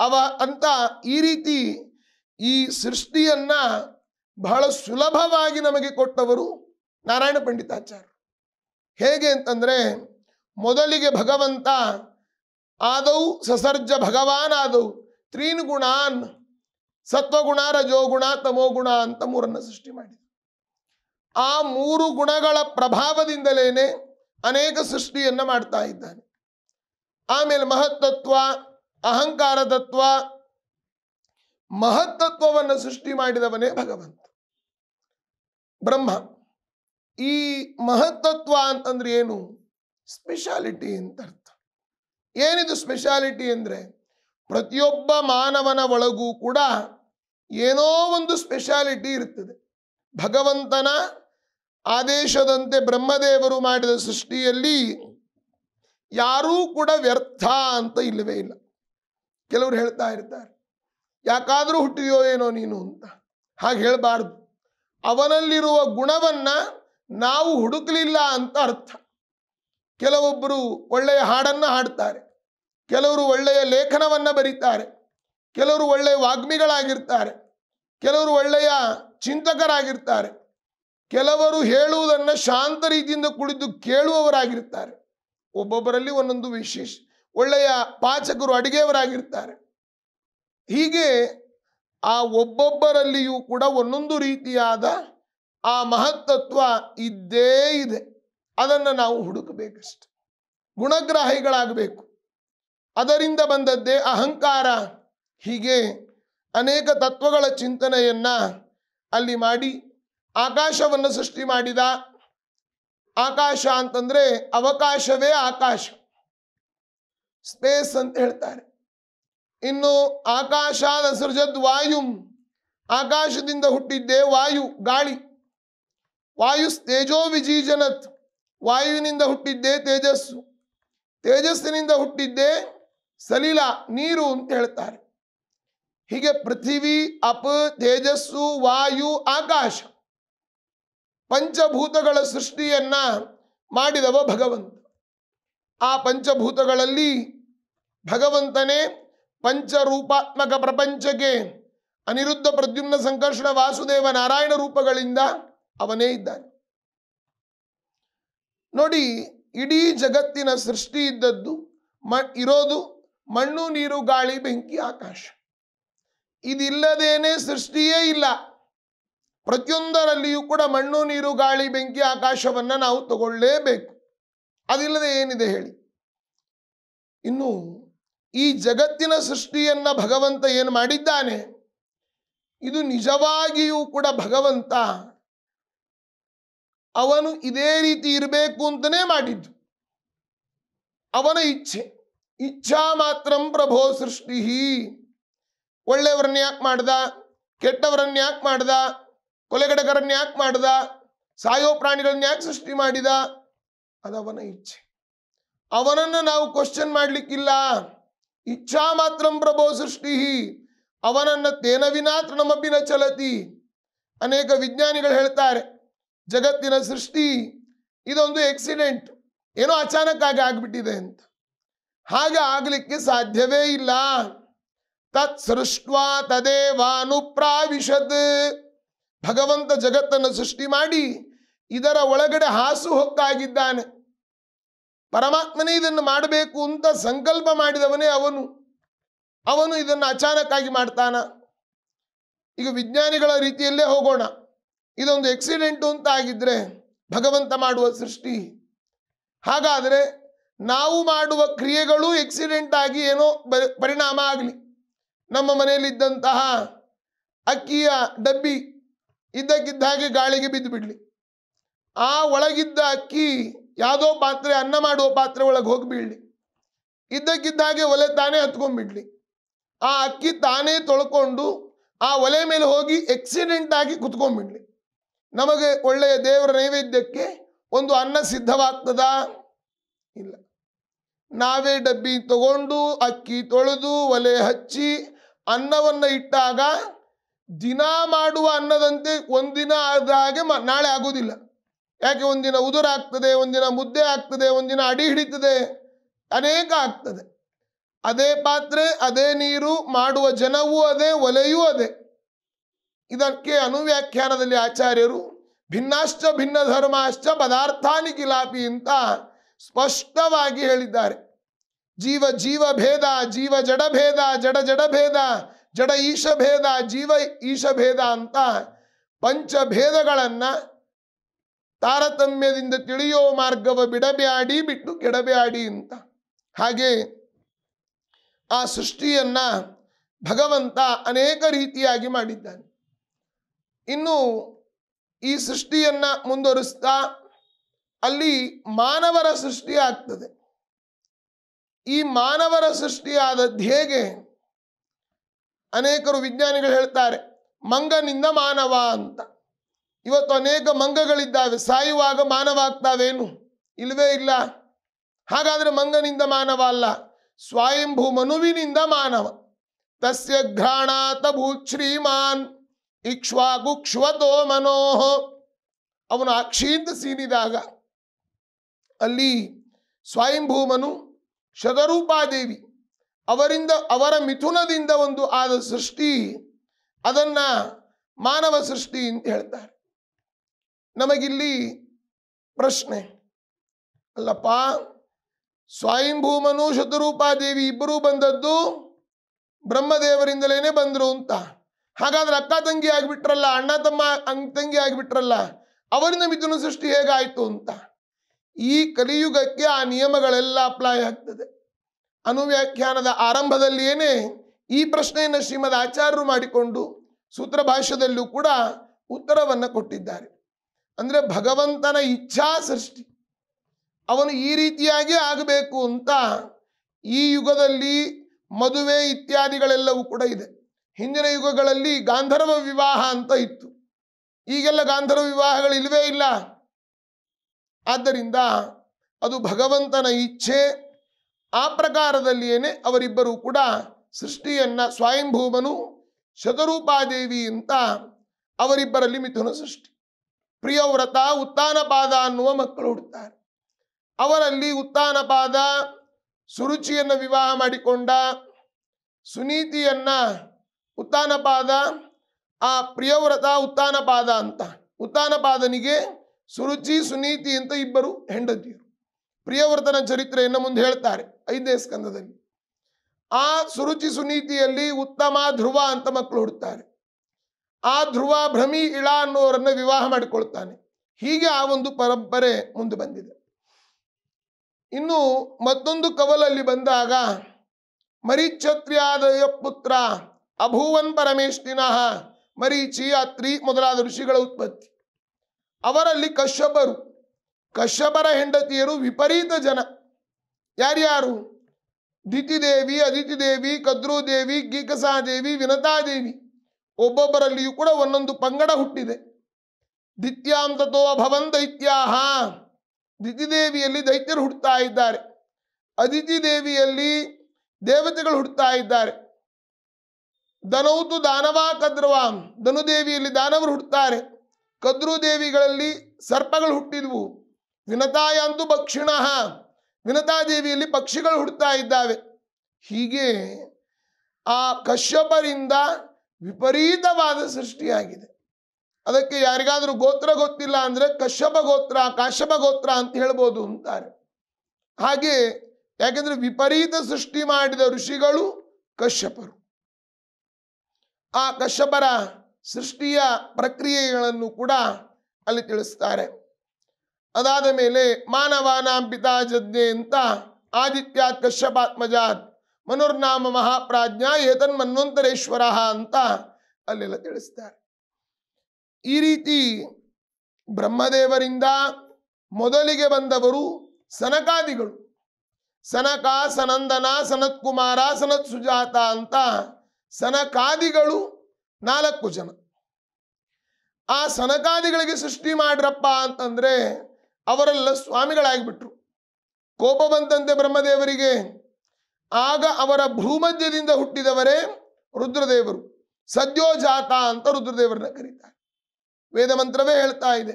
अव ಅಂತ ई रीति ಈ ಸೃಷ್ಟಿಯನ್ನು ಬಹಳ ಸುಲಭವಾಗಿ ನಮಗೆ ಕೊಟ್ಟವರು ನಾರಾಯಣ ಪಂಡಿತಾಚಾರ್ಯರು ಹೇಗೆ ಅಂತಂದರೆ ಮೊದಲಿಗೆ ಭಗವಂತ ಆದೌ ಸಸರ್ಜ ಭಗವಾನ್ ಆದೌ ತ್ರೀನ್ ಗುಣಾನ್ ಸತ್ವಗುಣ ರಜೋಗುಣ ತಮೋಗುಣ ಅಂತ ಮೂರನ್ನು ಸೃಷ್ಟಿ ಮಾಡಿದ ಆ ಮೂರು ಗುಣಗಳ ಪ್ರಭಾವದಿಂದಲೇನೆ ಅನೇಕ ಸೃಷ್ಟಿಯನ್ನು ಮಾಡ್ತಾ ಇದ್ದಾನೆ ಆಮೇಲೆ ಮಹತ್ತತ್ವ ಅಹಂಕಾರ ತತ್ವ ಮಹತ್ತತ್ವವನ್ನು ಸೃಷ್ಟಿ ಮಾಡಿದವನೇ ಭಗವಂತ ಬ್ರಹ್ಮ ಈ ಮಹತ್ತತ್ವ ಅಂತಂದ್ರೆ ಏನು ಸ್ಪೆಷಾಲಿಟಿ ಅಂತ ಅರ್ಥ ಏನಿದು ಸ್ಪೆಷಾಲಿಟಿ ಅಂದರೆ ಪ್ರತಿಯೊಬ್ಬ ಮಾನವನ ಒಳಗೂ ಕೂಡ ಏನೋ ಒಂದು ಸ್ಪೆಷಾಲಿಟಿ ಇರ್ತದೆ ಭಗವಂತನ ಆದೇಶದಂತೆ ಬ್ರಹ್ಮದೇವರು ಮಾಡಿದ ಸೃಷ್ಟಿಯಲ್ಲಿ ಯಾರೂ ಕೂಡ ವ್ಯರ್ಥ ಅಂತ ಇಲ್ಲವೇ ಇಲ್ಲ ಕೆಲವರು ಹೇಳ್ತಾ ಇರ್ತಾರೆ ಯಾಕಾದರೂ ಹುಟ್ಟಿದೆಯೋ ಏನೋ ನೀನು ಅಂತ ಹಾಗೆ ಹೇಳಬಾರ್ದು ಅವನಲ್ಲಿರುವ ಗುಣವನ್ನು ನಾವು ಹುಡುಕಲಿಲ್ಲ ಅಂತ ಅರ್ಥ ಕೆಲವೊಬ್ಬರು ಒಳ್ಳೆಯ ಹಾಡನ್ನು ಹಾಡ್ತಾರೆ ಕೆಲವರು ಒಳ್ಳೆಯ ಲೇಖನವನ್ನು ಬರೀತಾರೆ ಕೆಲವರು ಒಳ್ಳೆಯ ವಾಗ್ಮಿಗಳಾಗಿರ್ತಾರೆ ಕೆಲವರು ಒಳ್ಳೆಯ ಚಿಂತಕರಾಗಿರ್ತಾರೆ ಕೆಲವರು ಹೇಳುವುದನ್ನು ಶಾಂತ ರೀತಿಯಿಂದ ಕುಳಿತು ಕೇಳುವವರಾಗಿರ್ತಾರೆ ಒಬ್ಬೊಬ್ಬರಲ್ಲಿ ಒಂದೊಂದು ವಿಶೇಷ ಒಳ್ಳೆಯ ಪಾಚಕರು ಅಡುಗೆಯವರಾಗಿರ್ತಾರೆ ಹೀಗೆ ಆ ಒಬ್ಬೊಬ್ಬರಲ್ಲಿಯೂ ಕೂಡ ಒಂದೊಂದು ರೀತಿಯಾದ ಆ ಮಹತ್ತತ್ವ ಇದ್ದೇ ಇದೆ ಅದನ್ನು ನಾವು ಹುಡುಕಬೇಕಷ್ಟೆ ಗುಣಗ್ರಾಹಿಗಳಾಗಬೇಕು ಅದರಿಂದ ಬಂದದ್ದೇ ಅಹಂಕಾರ ಹೀಗೆ ಅನೇಕ ತತ್ವಗಳ ಚಿಂತನೆಯನ್ನು ಅಲ್ಲಿ ಮಾಡಿ ಆಕಾಶವನ್ನು ಸೃಷ್ಟಿ ಮಾಡಿದ ಆಕಾಶ ಅಂತಂದರೆ ಅವಕಾಶವೇ ಆಕಾಶ ಸ್ಪೇಸ್ ಅಂತ ಹೇಳ್ತಾರೆ ಇನ್ನು ಆಕಾಶಾದ ಸೃಜದ್ ವಾಯುಂ ಆಕಾಶದಿಂದ ಹುಟ್ಟಿದ್ದೇ ವಾಯು ಗಾಳಿ ವಾಯು ತೇಜೋ ವಿಜೀಜನತ್ ವಾಯುವಿನಿಂದ ಹುಟ್ಟಿದ್ದೇ ತೇಜಸ್ಸು ತೇಜಸ್ಸಿನಿಂದ ಹುಟ್ಟಿದ್ದೇ ಸಲೀಲ ನೀರು ಅಂತ ಹೇಳ್ತಾರೆ ಹೀಗೆ ಪೃಥಿವಿ ಅಪ ತೇಜಸ್ಸು ವಾಯು ಆಕಾಶ ಪಂಚಭೂತಗಳ ಸೃಷ್ಟಿಯನ್ನ ಮಾಡಿದವ ಭಗವಂತ ಆ ಪಂಚಭೂತಗಳಲ್ಲಿ ಭಗವಂತನೇ ಪಂಚರೂಪಾತ್ಮಕ ಪ್ರಪಂಚಕ್ಕೆ ಅನಿರುದ್ಧ ಪ್ರದ್ಯುಮ್ನ ಸಂಕರ್ಷಣ ವಾಸುದೇವ ನಾರಾಯಣ ರೂಪಗಳಿಂದ ಅವನೇ ಇದ್ದಾನೆ ನೋಡಿ ಇಡೀ ಜಗತ್ತಿನ ಸೃಷ್ಟಿ ಇದ್ದದ್ದು ಮ ಇರೋದು ಮಣ್ಣು ನೀರು ಗಾಳಿ ಬೆಂಕಿ ಆಕಾಶ ಇದಿಲ್ಲದೇನೆ ಸೃಷ್ಟಿಯೇ ಇಲ್ಲ ಪ್ರತಿಯೊಂದರಲ್ಲಿಯೂ ಕೂಡ ಮಣ್ಣು ನೀರು ಗಾಳಿ ಬೆಂಕಿ ಆಕಾಶವನ್ನು ನಾವು ತಗೊಳ್ಳೇಬೇಕು ಅದಿಲ್ಲದೆ ಏನಿದೆ ಹೇಳಿ ಇನ್ನು ಈ ಜಗತ್ತಿನ ಸೃಷ್ಟಿಯನ್ನು ಭಗವಂತ ಏನು ಮಾಡಿದ್ದಾನೆ ಇದು ನಿಜವಾಗಿಯೂ ಕೂಡ ಭಗವಂತ ಅವನು ಇದೇ ರೀತಿ ಇರಬೇಕು ಅಂತಲೇ ಮಾಡಿದ್ದು ಅವನ ಇಚ್ಛೆ ಇಚ್ಛಾ ಮಾತ್ರಂ ಪ್ರಭೋ ಸೃಷ್ಟಿ ಒಳ್ಳೆಯವರನ್ನ ಯಾಕೆ ಮಾಡ್ದ ಕೆಟ್ಟವರನ್ನ ಯಾಕೆ ಮಾಡ್ದ ಕೊಲೆಗಡಗರನ್ನ ಯಾಕೆ ಮಾಡ್ದ ಸಾಯೋ ಪ್ರಾಣಿಗಳನ್ನ ಯಾಕೆ ಸೃಷ್ಟಿ ಮಾಡಿದ ಅದವನ ಇಚ್ಛೆ ಅವನನ್ನು ನಾವು ಕ್ವಶನ್ ಮಾಡಲಿಕ್ಕಿಲ್ಲ ಇಚ್ಛಾ ಮಾತ್ರಂ ಪ್ರಭೋ ಸೃಷ್ಟಿ ಅವನನ್ನ ತೇನ ವಿನಾತ್ರ ಚಲತಿ ಅನೇಕ ವಿಜ್ಞಾನಿಗಳು ಹೇಳ್ತಾರೆ ಜಗತ್ತಿನ ಸೃಷ್ಟಿ ಇದೊಂದು ಎಕ್ಸಿಡೆಂಟ್ ಏನೋ ಅಚಾನಕ್ಕಾಗಿ ಆಗ್ಬಿಟ್ಟಿದೆ ಅಂತ ಹಾಗೆ ಆಗಲಿಕ್ಕೆ ಸಾಧ್ಯವೇ ಇಲ್ಲ ತತ್ ಸೃಷ್ಟ್ವಾ ಪ್ರಾವಿಷದ್ ಭಗವಂತ ಜಗತ್ತನ್ನು ಸೃಷ್ಟಿ ಮಾಡಿ ಇದರ ಒಳಗಡೆ ಹಾಸು ಹೊಕ್ಕಾಗಿದ್ದಾನೆ ಪರಮಾತ್ಮನೇ ಇದನ್ನು ಮಾಡಬೇಕು ಅಂತ ಸಂಕಲ್ಪ ಮಾಡಿದವನೇ ಅವನು ಅವನು ಇದನ್ನು ಅಚಾನಕ್ಕಾಗಿ ಮಾಡ್ತಾನ ಈಗ ವಿಜ್ಞಾನಿಗಳ ರೀತಿಯಲ್ಲೇ ಹೋಗೋಣ ಇದೊಂದು ಎಕ್ಸಿಡೆಂಟು ಅಂತ ಆಗಿದ್ರೆ ಭಗವಂತ ಮಾಡುವ ಸೃಷ್ಟಿ ಹಾಗಾದರೆ ನಾವು ಮಾಡುವ ಕ್ರಿಯೆಗಳು ಎಕ್ಸಿಡೆಂಟ್ ಆಗಿ ಏನೋ ಪರಿಣಾಮ ಆಗಲಿ ನಮ್ಮ ಮನೆಯಲ್ಲಿದ್ದಂತಹ ಅಕ್ಕಿಯ ಡಬ್ಬಿ ಇದ್ದಕ್ಕಿದ್ದ ಹಾಗೆ ಗಾಳಿಗೆ ಬಿದ್ದು ಬಿಡಲಿ ಆ ಒಳಗಿದ್ದ ಅಕ್ಕಿ ಯಾವುದೋ ಪಾತ್ರೆ ಅನ್ನ ಮಾಡುವ ಪಾತ್ರೆ ಒಳಗೆ ಹೋಗಿ ಇದ್ದಕ್ಕಿದ್ದಾಗೆ ಒಲೆ ತಾನೇ ಹತ್ಕೊಂಡ್ಬಿಡ್ಲಿ ಆ ಅಕ್ಕಿ ತಾನೇ ತೊಳ್ಕೊಂಡು ಆ ಒಲೆ ಮೇಲೆ ಹೋಗಿ ಎಕ್ಸಿಡೆಂಟ್ ಆಗಿ ಕುತ್ಕೊಂಡ್ಬಿಡ್ಲಿ ನಮಗೆ ಒಳ್ಳೆಯ ದೇವರ ನೈವೇದ್ಯಕ್ಕೆ ಒಂದು ಅನ್ನ ಸಿದ್ಧವಾಗ್ತದ ಇಲ್ಲ ನಾವೇ ಡಬ್ಬಿ ತಗೊಂಡು ಅಕ್ಕಿ ತೊಳೆದು ಒಲೆ ಹಚ್ಚಿ ಅನ್ನವನ್ನು ಇಟ್ಟಾಗ ದಿನ ಮಾಡುವ ಅನ್ನದಂತೆ ಒಂದಿನ ಆದ ಹಾಗೆ ನಾಳೆ ಆಗೋದಿಲ್ಲ ಯಾಕೆ ಒಂದಿನ ಉದುರಾಗ್ತದೆ ಒಂದಿನ ಮುದ್ದೆ ಆಗ್ತದೆ ಒಂದಿನ ಅಡಿ ಹಿಡಿತದೆ ಅನೇಕ ಆಗ್ತದೆ ಅದೇ ಪಾತ್ರೆ ಅದೇ ನೀರು ಮಾಡುವ ಜನವೂ ಅದೇ ಒಲೆಯೂ ಅದೇ ಇದಕ್ಕೆ ಅನುವ್ಯಾಖ್ಯಾನದಲ್ಲಿ ಆಚಾರ್ಯರು ಭಿನ್ನಾಶ್ಚ ಭಿನ್ನ ಧರ್ಮಾಶ್ಚ ಪದಾರ್ಥಾನಿ ಕಿಲಾಪಿ ಅಂತ ಸ್ಪಷ್ಟವಾಗಿ ಹೇಳಿದ್ದಾರೆ ಜೀವ ಜೀವ ಭೇದ ಜೀವ ಜಡ ಭೇದ ಜಡ ಜಡ ಭೇದ ಜಡ ಈಶ ಭೇದ ಜೀವ ಈಶ ಭೇದ ಅಂತ ಪಂಚಭೇದಗಳನ್ನು ತಾರತಮ್ಯದಿಂದ ತಿಳಿಯೋ ಮಾರ್ಗವ ಬಿಡಬ್ಯಾಡಿ ಬಿಟ್ಟು ಕೆಡಬ್ಯಾಡಿ ಅಂತ ಹಾಗೆ ಆ ಸೃಷ್ಟಿಯನ್ನ ಭಗವಂತ ಅನೇಕ ರೀತಿಯಾಗಿ ಮಾಡಿದ್ದಾನೆ ಇನ್ನು ಈ ಸೃಷ್ಟಿಯನ್ನ ಮುಂದುವರಿಸ್ತಾ ಅಲ್ಲಿ ಮಾನವರ ಸೃಷ್ಟಿ ಆಗ್ತದೆ ಈ ಮಾನವರ ಸೃಷ್ಟಿಯಾದ ಹೇಗೆ ಅನೇಕರು ವಿಜ್ಞಾನಿಗಳು ಹೇಳ್ತಾರೆ ಮಂಗನಿಂದ ಮಾನವ ಅಂತ ಇವತ್ತು ಅನೇಕ ಮಂಗಗಳಿದ್ದಾವೆ ಸಾಯುವಾಗ ಮಾನವಾಗ್ತಾವೇನು ಇಲ್ಲವೇ ಇಲ್ಲ ಹಾಗಾದರೆ ಮಂಗನಿಂದ ಮಾನವ ಅಲ್ಲ ಸ್ವಯಂಭೂ ಮನುವಿನಿಂದ ಮಾನವ ತಸ್ಯ ಘ್ರಾಣಾತ ಶ್ರೀಮಾನ್ ಇಕ್ಷ್ವಾಗು ಮನೋಹ ಅವನು ಅಕ್ಷೀಂತ ಸೀನಿದಾಗ ಅಲ್ಲಿ ಸ್ವಯಂಭೂಮನು ಶತರೂಪಾದೇವಿ ಅವರಿಂದ ಅವರ ಮಿಥುನದಿಂದ ಒಂದು ಆದ ಸೃಷ್ಟಿ ಅದನ್ನು ಮಾನವ ಸೃಷ್ಟಿ ಅಂತ ಹೇಳ್ತಾರೆ ನಮಗಿಲ್ಲಿ ಪ್ರಶ್ನೆ ಅಲ್ಲಪ್ಪ ಸ್ವಯಂಭೂಮನು ಶತರೂಪಾದೇವಿ ಇಬ್ಬರೂ ಬಂದದ್ದು ಬ್ರಹ್ಮದೇವರಿಂದಲೇನೆ ಬಂದರು ಅಂತ ಹಾಗಾದ್ರೆ ಅಕ್ಕ ತಂಗಿ ಆಗಿಬಿಟ್ರಲ್ಲ ಅಣ್ಣ ತಮ್ಮ ತಂಗಿ ಆಗಿಬಿಟ್ರಲ್ಲ ಅವರಿಂದ ಮಿಥುನ ಸೃಷ್ಟಿ ಹೇಗಾಯಿತು ಅಂತ ಈ ಕಲಿಯುಗಕ್ಕೆ ಆ ನಿಯಮಗಳೆಲ್ಲ ಅಪ್ಲೈ ಆಗ್ತದೆ ಅನುವ್ಯಾಖ್ಯಾನದ ಆರಂಭದಲ್ಲಿಯೇನೆ ಈ ಪ್ರಶ್ನೆಯನ್ನು ಶ್ರೀಮದ್ ಆಚಾರ್ಯರು ಮಾಡಿಕೊಂಡು ಸೂತ್ರ ಭಾಷ್ಯದಲ್ಲೂ ಕೂಡ ಉತ್ತರವನ್ನು ಕೊಟ್ಟಿದ್ದಾರೆ ಅಂದರೆ ಭಗವಂತನ ಇಚ್ಛಾ ಸೃಷ್ಟಿ ಅವನು ಈ ರೀತಿಯಾಗಿ ಆಗಬೇಕು ಅಂತ ಈ ಯುಗದಲ್ಲಿ ಮದುವೆ ಇತ್ಯಾದಿಗಳೆಲ್ಲವೂ ಕೂಡ ಇದೆ ಹಿಂದಿನ ಯುಗಗಳಲ್ಲಿ ಗಾಂಧರ್ವ ವಿವಾಹ ಅಂತ ಇತ್ತು ಈಗೆಲ್ಲ ಗಾಂಧರ್ವ ವಿವಾಹಗಳು ಇಲ್ಲವೇ ಇಲ್ಲ ಆದ್ದರಿಂದ ಅದು ಭಗವಂತನ ಇಚ್ಛೆ ಆ ಪ್ರಕಾರದಲ್ಲಿಯೇ ಅವರಿಬ್ಬರೂ ಕೂಡ ಸೃಷ್ಟಿಯನ್ನು ಸ್ವಯಂಭೂಮನು ಶತರೂಪಾದೇವಿ ಅಂತ ಅವರಿಬ್ಬರಲ್ಲಿ ಮಿಥುನ ಸೃಷ್ಟಿ ಪ್ರಿಯವ್ರತ ಉತ್ತಾನಪಾದ ಅನ್ನುವ ಮಕ್ಕಳು ಹುಡುತಾರೆ ಅವರಲ್ಲಿ ಉತ್ತಾನಪಾದ ಸುರುಚಿಯನ್ನು ವಿವಾಹ ಮಾಡಿಕೊಂಡ ಸುನೀತಿಯನ್ನ ಉತ್ತಾನಪಾದ ಆ ಪ್ರಿಯವ್ರತ ಉತ್ತಾನಪಾದ ಅಂತ ಉತ್ತಾನಪಾದನಿಗೆ ಸುರುಚಿ ಸುನೀತಿ ಅಂತ ಇಬ್ಬರು ಹೆಂಡತಿಯರು ಪ್ರಿಯವ್ರತನ ಚರಿತ್ರೆಯನ್ನು ಮುಂದೆ ಹೇಳ್ತಾರೆ ಐದನೇ ಸ್ಕಂದದಲ್ಲಿ ಆ ಸುರುಚಿ ಸುನೀತಿಯಲ್ಲಿ ಉತ್ತಮ ಧ್ರುವ ಅಂತ ಮಕ್ಕಳು ಹುಡುತಾರೆ ಆ ಧ್ರುವ ಭ್ರಮಿ ಇಳಾ ಅನ್ನೋರನ್ನು ವಿವಾಹ ಮಾಡಿಕೊಳ್ತಾನೆ ಹೀಗೆ ಆ ಒಂದು ಪರಂಪರೆ ಮುಂದೆ ಬಂದಿದೆ ಇನ್ನು ಮತ್ತೊಂದು ಕವಲಲ್ಲಿ ಬಂದಾಗ ಮರೀಕ್ಷತ್ರಿಯಾದಯ ಪುತ್ರ ಅಭುವನ್ ಪರಮೇಶ್ವಿನ ಮರೀಚಿ ಅತ್ರಿ ಮೊದಲಾದ ಋಷಿಗಳ ಉತ್ಪತ್ತಿ ಅವರಲ್ಲಿ ಕಶ್ಯಪರು ಕಶ್ಯಪರ ಹೆಂಡತಿಯರು ವಿಪರೀತ ಜನ ಯಾರ್ಯಾರು ದಿತಿದೇವಿ ಅದಿತಿದೇವಿ ಕದ್ರೂದೇವಿ ಗೀಕಸಾದೇವಿ ವಿನತಾದೇವಿ ಒಬ್ಬೊಬ್ಬರಲ್ಲಿಯೂ ಕೂಡ ಒಂದೊಂದು ಪಂಗಡ ಹುಟ್ಟಿದೆ ದಿತ್ಯಾಂತತೋ ಭವನ್ ದೈತ್ಯಾಹ ದಿತಿದೇವಿಯಲ್ಲಿ ದೈತ್ಯರು ಹುಡ್ತಾ ಇದ್ದಾರೆ ಅದಿತಿ ದೇವಿಯಲ್ಲಿ ದೇವತೆಗಳು ಹುಡ್ತಾ ಇದ್ದಾರೆ ದನೌತು ದಾನವಾ ಕದ್ರವಾ ಧನುದೇವಿಯಲ್ಲಿ ದಾನವರು ಹುಡ್ತಾರೆ ಕದ್ರು ದೇವಿಗಳಲ್ಲಿ ಸರ್ಪಗಳು ಹುಟ್ಟಿದ್ವು ವಿನತಾಯ ಅಂತೂ ವಿನತಾದೇವಿಯಲ್ಲಿ ಪಕ್ಷಿಗಳು ಹುಡ್ತಾ ಇದ್ದಾವೆ ಹೀಗೆ ಆ ಕಶ್ಯಪರಿಂದ ವಿಪರೀತವಾದ ಸೃಷ್ಟಿಯಾಗಿದೆ ಅದಕ್ಕೆ ಯಾರಿಗಾದರೂ ಗೋತ್ರ ಗೊತ್ತಿಲ್ಲ ಅಂದರೆ ಕಶ್ಯಪ ಗೋತ್ರ ಕಾಶ್ಯಪ ಗೋತ್ರ ಅಂತ ಹೇಳ್ಬೋದು ಅಂತಾರೆ ಹಾಗೆ ಯಾಕೆಂದ್ರೆ ವಿಪರೀತ ಸೃಷ್ಟಿ ಮಾಡಿದ ಋಷಿಗಳು ಕಶ್ಯಪರು ಆ ಕಶ್ಯಪರ ಸೃಷ್ಟಿಯ ಪ್ರಕ್ರಿಯೆಗಳನ್ನು ಕೂಡ ಅಲ್ಲಿ ತಿಳಿಸ್ತಾರೆ ಅದಾದ ಮೇಲೆ ಮಾನವಾನ ಪಿತಾ ಜಜ್ಞೆ ಅಂತ ಆದಿತ್ಯ ಕಶ್ಯಪಾತ್ಮಜಾತ್ ಮನುರ್ನಾಮ ಮಹಾಪ್ರಾಜ್ಞ ಏತನ್ ಮನ್ವಂತರೇಶ್ವರ ಅಂತ ಅಲ್ಲೆಲ್ಲ ತಿಳಿಸ್ತಾರೆ ಈ ರೀತಿ ಬ್ರಹ್ಮದೇವರಿಂದ ಮೊದಲಿಗೆ ಬಂದವರು ಸನಕಾದಿಗಳು ಸನಕ ಸನಂದನ ಸನತ್ ಕುಮಾರ ಸನತ್ ಸುಜಾತ ಅಂತ ಸನಕಾದಿಗಳು ನಾಲ್ಕು ಜನ ಆ ಸನಕಾದಿಗಳಿಗೆ ಸೃಷ್ಟಿ ಮಾಡ್ರಪ್ಪ ಅಂತಂದ್ರೆ ಅವರೆಲ್ಲ ಸ್ವಾಮಿಗಳಾಗಿಬಿಟ್ರು ಕೋಪ ಬಂತಂತೆ ಬ್ರಹ್ಮದೇವರಿಗೆ ಆಗ ಅವರ ಭೂಮಧ್ಯದಿಂದ ಹುಟ್ಟಿದವರೇ ರುದ್ರದೇವರು ಸದ್ಯೋಜಾತ ಅಂತ ರುದ್ರದೇವರನ್ನ ಕರೀತಾರೆ ವೇದ ಮಂತ್ರವೇ ಹೇಳ್ತಾ ಇದೆ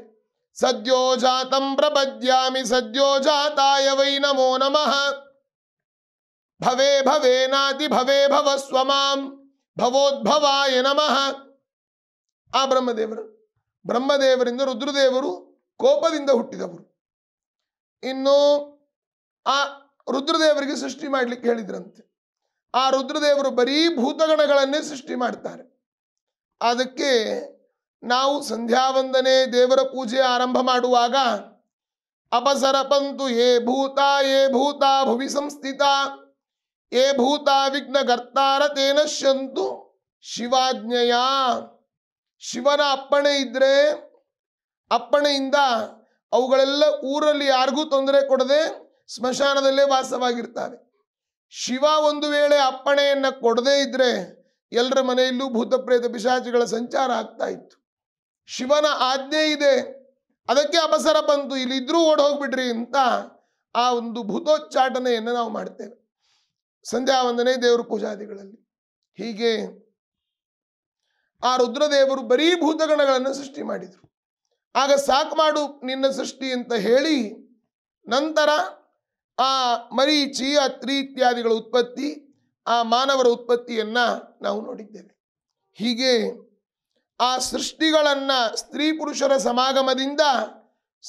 ಸದ್ಯೋಜಾತಂ ಪ್ರಪದ್ಯಾಮಿ ಸದ್ಯೋಜಾತಾಯ ವೈ ನಮೋ ನಮಃ ಭವೇ ಭವೇ ನಾತಿ ಭವೇ ಭವ ಸ್ವಮಾಂ ಭವೋದ್ಭವಾಯ ನಮಃ ಆ ಬ್ರಹ್ಮದೇವರು ಬ್ರಹ್ಮದೇವರಿಂದ ರುದ್ರದೇವರು ಕೋಪದಿಂದ ಹುಟ್ಟಿದವರು ಇನ್ನು ಆ ರುದ್ರದೇವರಿಗೆ ಸೃಷ್ಟಿ ಮಾಡಲಿಕ್ಕೆ ಹೇಳಿದ್ರಂತೆ ಆ ರುದ್ರದೇವರು ಬರೀ ಭೂತಗಣಗಳನ್ನೇ ಸೃಷ್ಟಿ ಮಾಡ್ತಾರೆ ಅದಕ್ಕೆ ನಾವು ಸಂಧ್ಯಾವಂದನೆ ದೇವರ ಪೂಜೆ ಆರಂಭ ಮಾಡುವಾಗ ಅಪಸರಪಂತು ಏ ಭೂತ ಯೇ ಭೂತ ಭುವಿ ಸಂಸ್ಥಿತ ಯೇ ಭೂತ ತೇನ ತೇನಶ್ಯಂತು ಶಿವಾಜ್ಞೆಯ ಶಿವನ ಅಪ್ಪಣೆ ಇದ್ರೆ ಅಪ್ಪಣೆಯಿಂದ ಅವುಗಳೆಲ್ಲ ಊರಲ್ಲಿ ಯಾರಿಗೂ ತೊಂದರೆ ಕೊಡದೆ ಸ್ಮಶಾನದಲ್ಲೇ ವಾಸವಾಗಿರ್ತಾರೆ ಶಿವ ಒಂದು ವೇಳೆ ಅಪ್ಪಣೆಯನ್ನು ಕೊಡದೇ ಇದ್ರೆ ಎಲ್ಲರ ಮನೆಯಲ್ಲೂ ಭೂತ ಪ್ರೇತ ಪಿಶಾಚಿಗಳ ಸಂಚಾರ ಆಗ್ತಾ ಇತ್ತು ಶಿವನ ಆಜ್ಞೆ ಇದೆ ಅದಕ್ಕೆ ಅಪಸರ ಬಂತು ಇಲ್ಲಿದ್ರೂ ಓಡ್ ಹೋಗ್ಬಿಡ್ರಿ ಅಂತ ಆ ಒಂದು ಭೂತೋಚ್ಚಾಟನೆಯನ್ನು ನಾವು ಮಾಡ್ತೇವೆ ಸಂಧ್ಯಾ ವಂದನೆ ದೇವರ ಪೂಜಾದಿಗಳಲ್ಲಿ ಹೀಗೆ ಆ ರುದ್ರದೇವರು ಬರೀ ಭೂತಗಣಗಳನ್ನು ಸೃಷ್ಟಿ ಮಾಡಿದರು ಆಗ ಸಾಕು ಮಾಡು ನಿನ್ನ ಸೃಷ್ಟಿ ಅಂತ ಹೇಳಿ ನಂತರ ಆ ಮರೀಚಿ ಅತ್ರಿ ಇತ್ಯಾದಿಗಳ ಉತ್ಪತ್ತಿ ಆ ಮಾನವರ ಉತ್ಪತ್ತಿಯನ್ನ ನಾವು ನೋಡಿದ್ದೇವೆ ಹೀಗೆ ಆ ಸೃಷ್ಟಿಗಳನ್ನು ಸ್ತ್ರೀ ಪುರುಷರ ಸಮಾಗಮದಿಂದ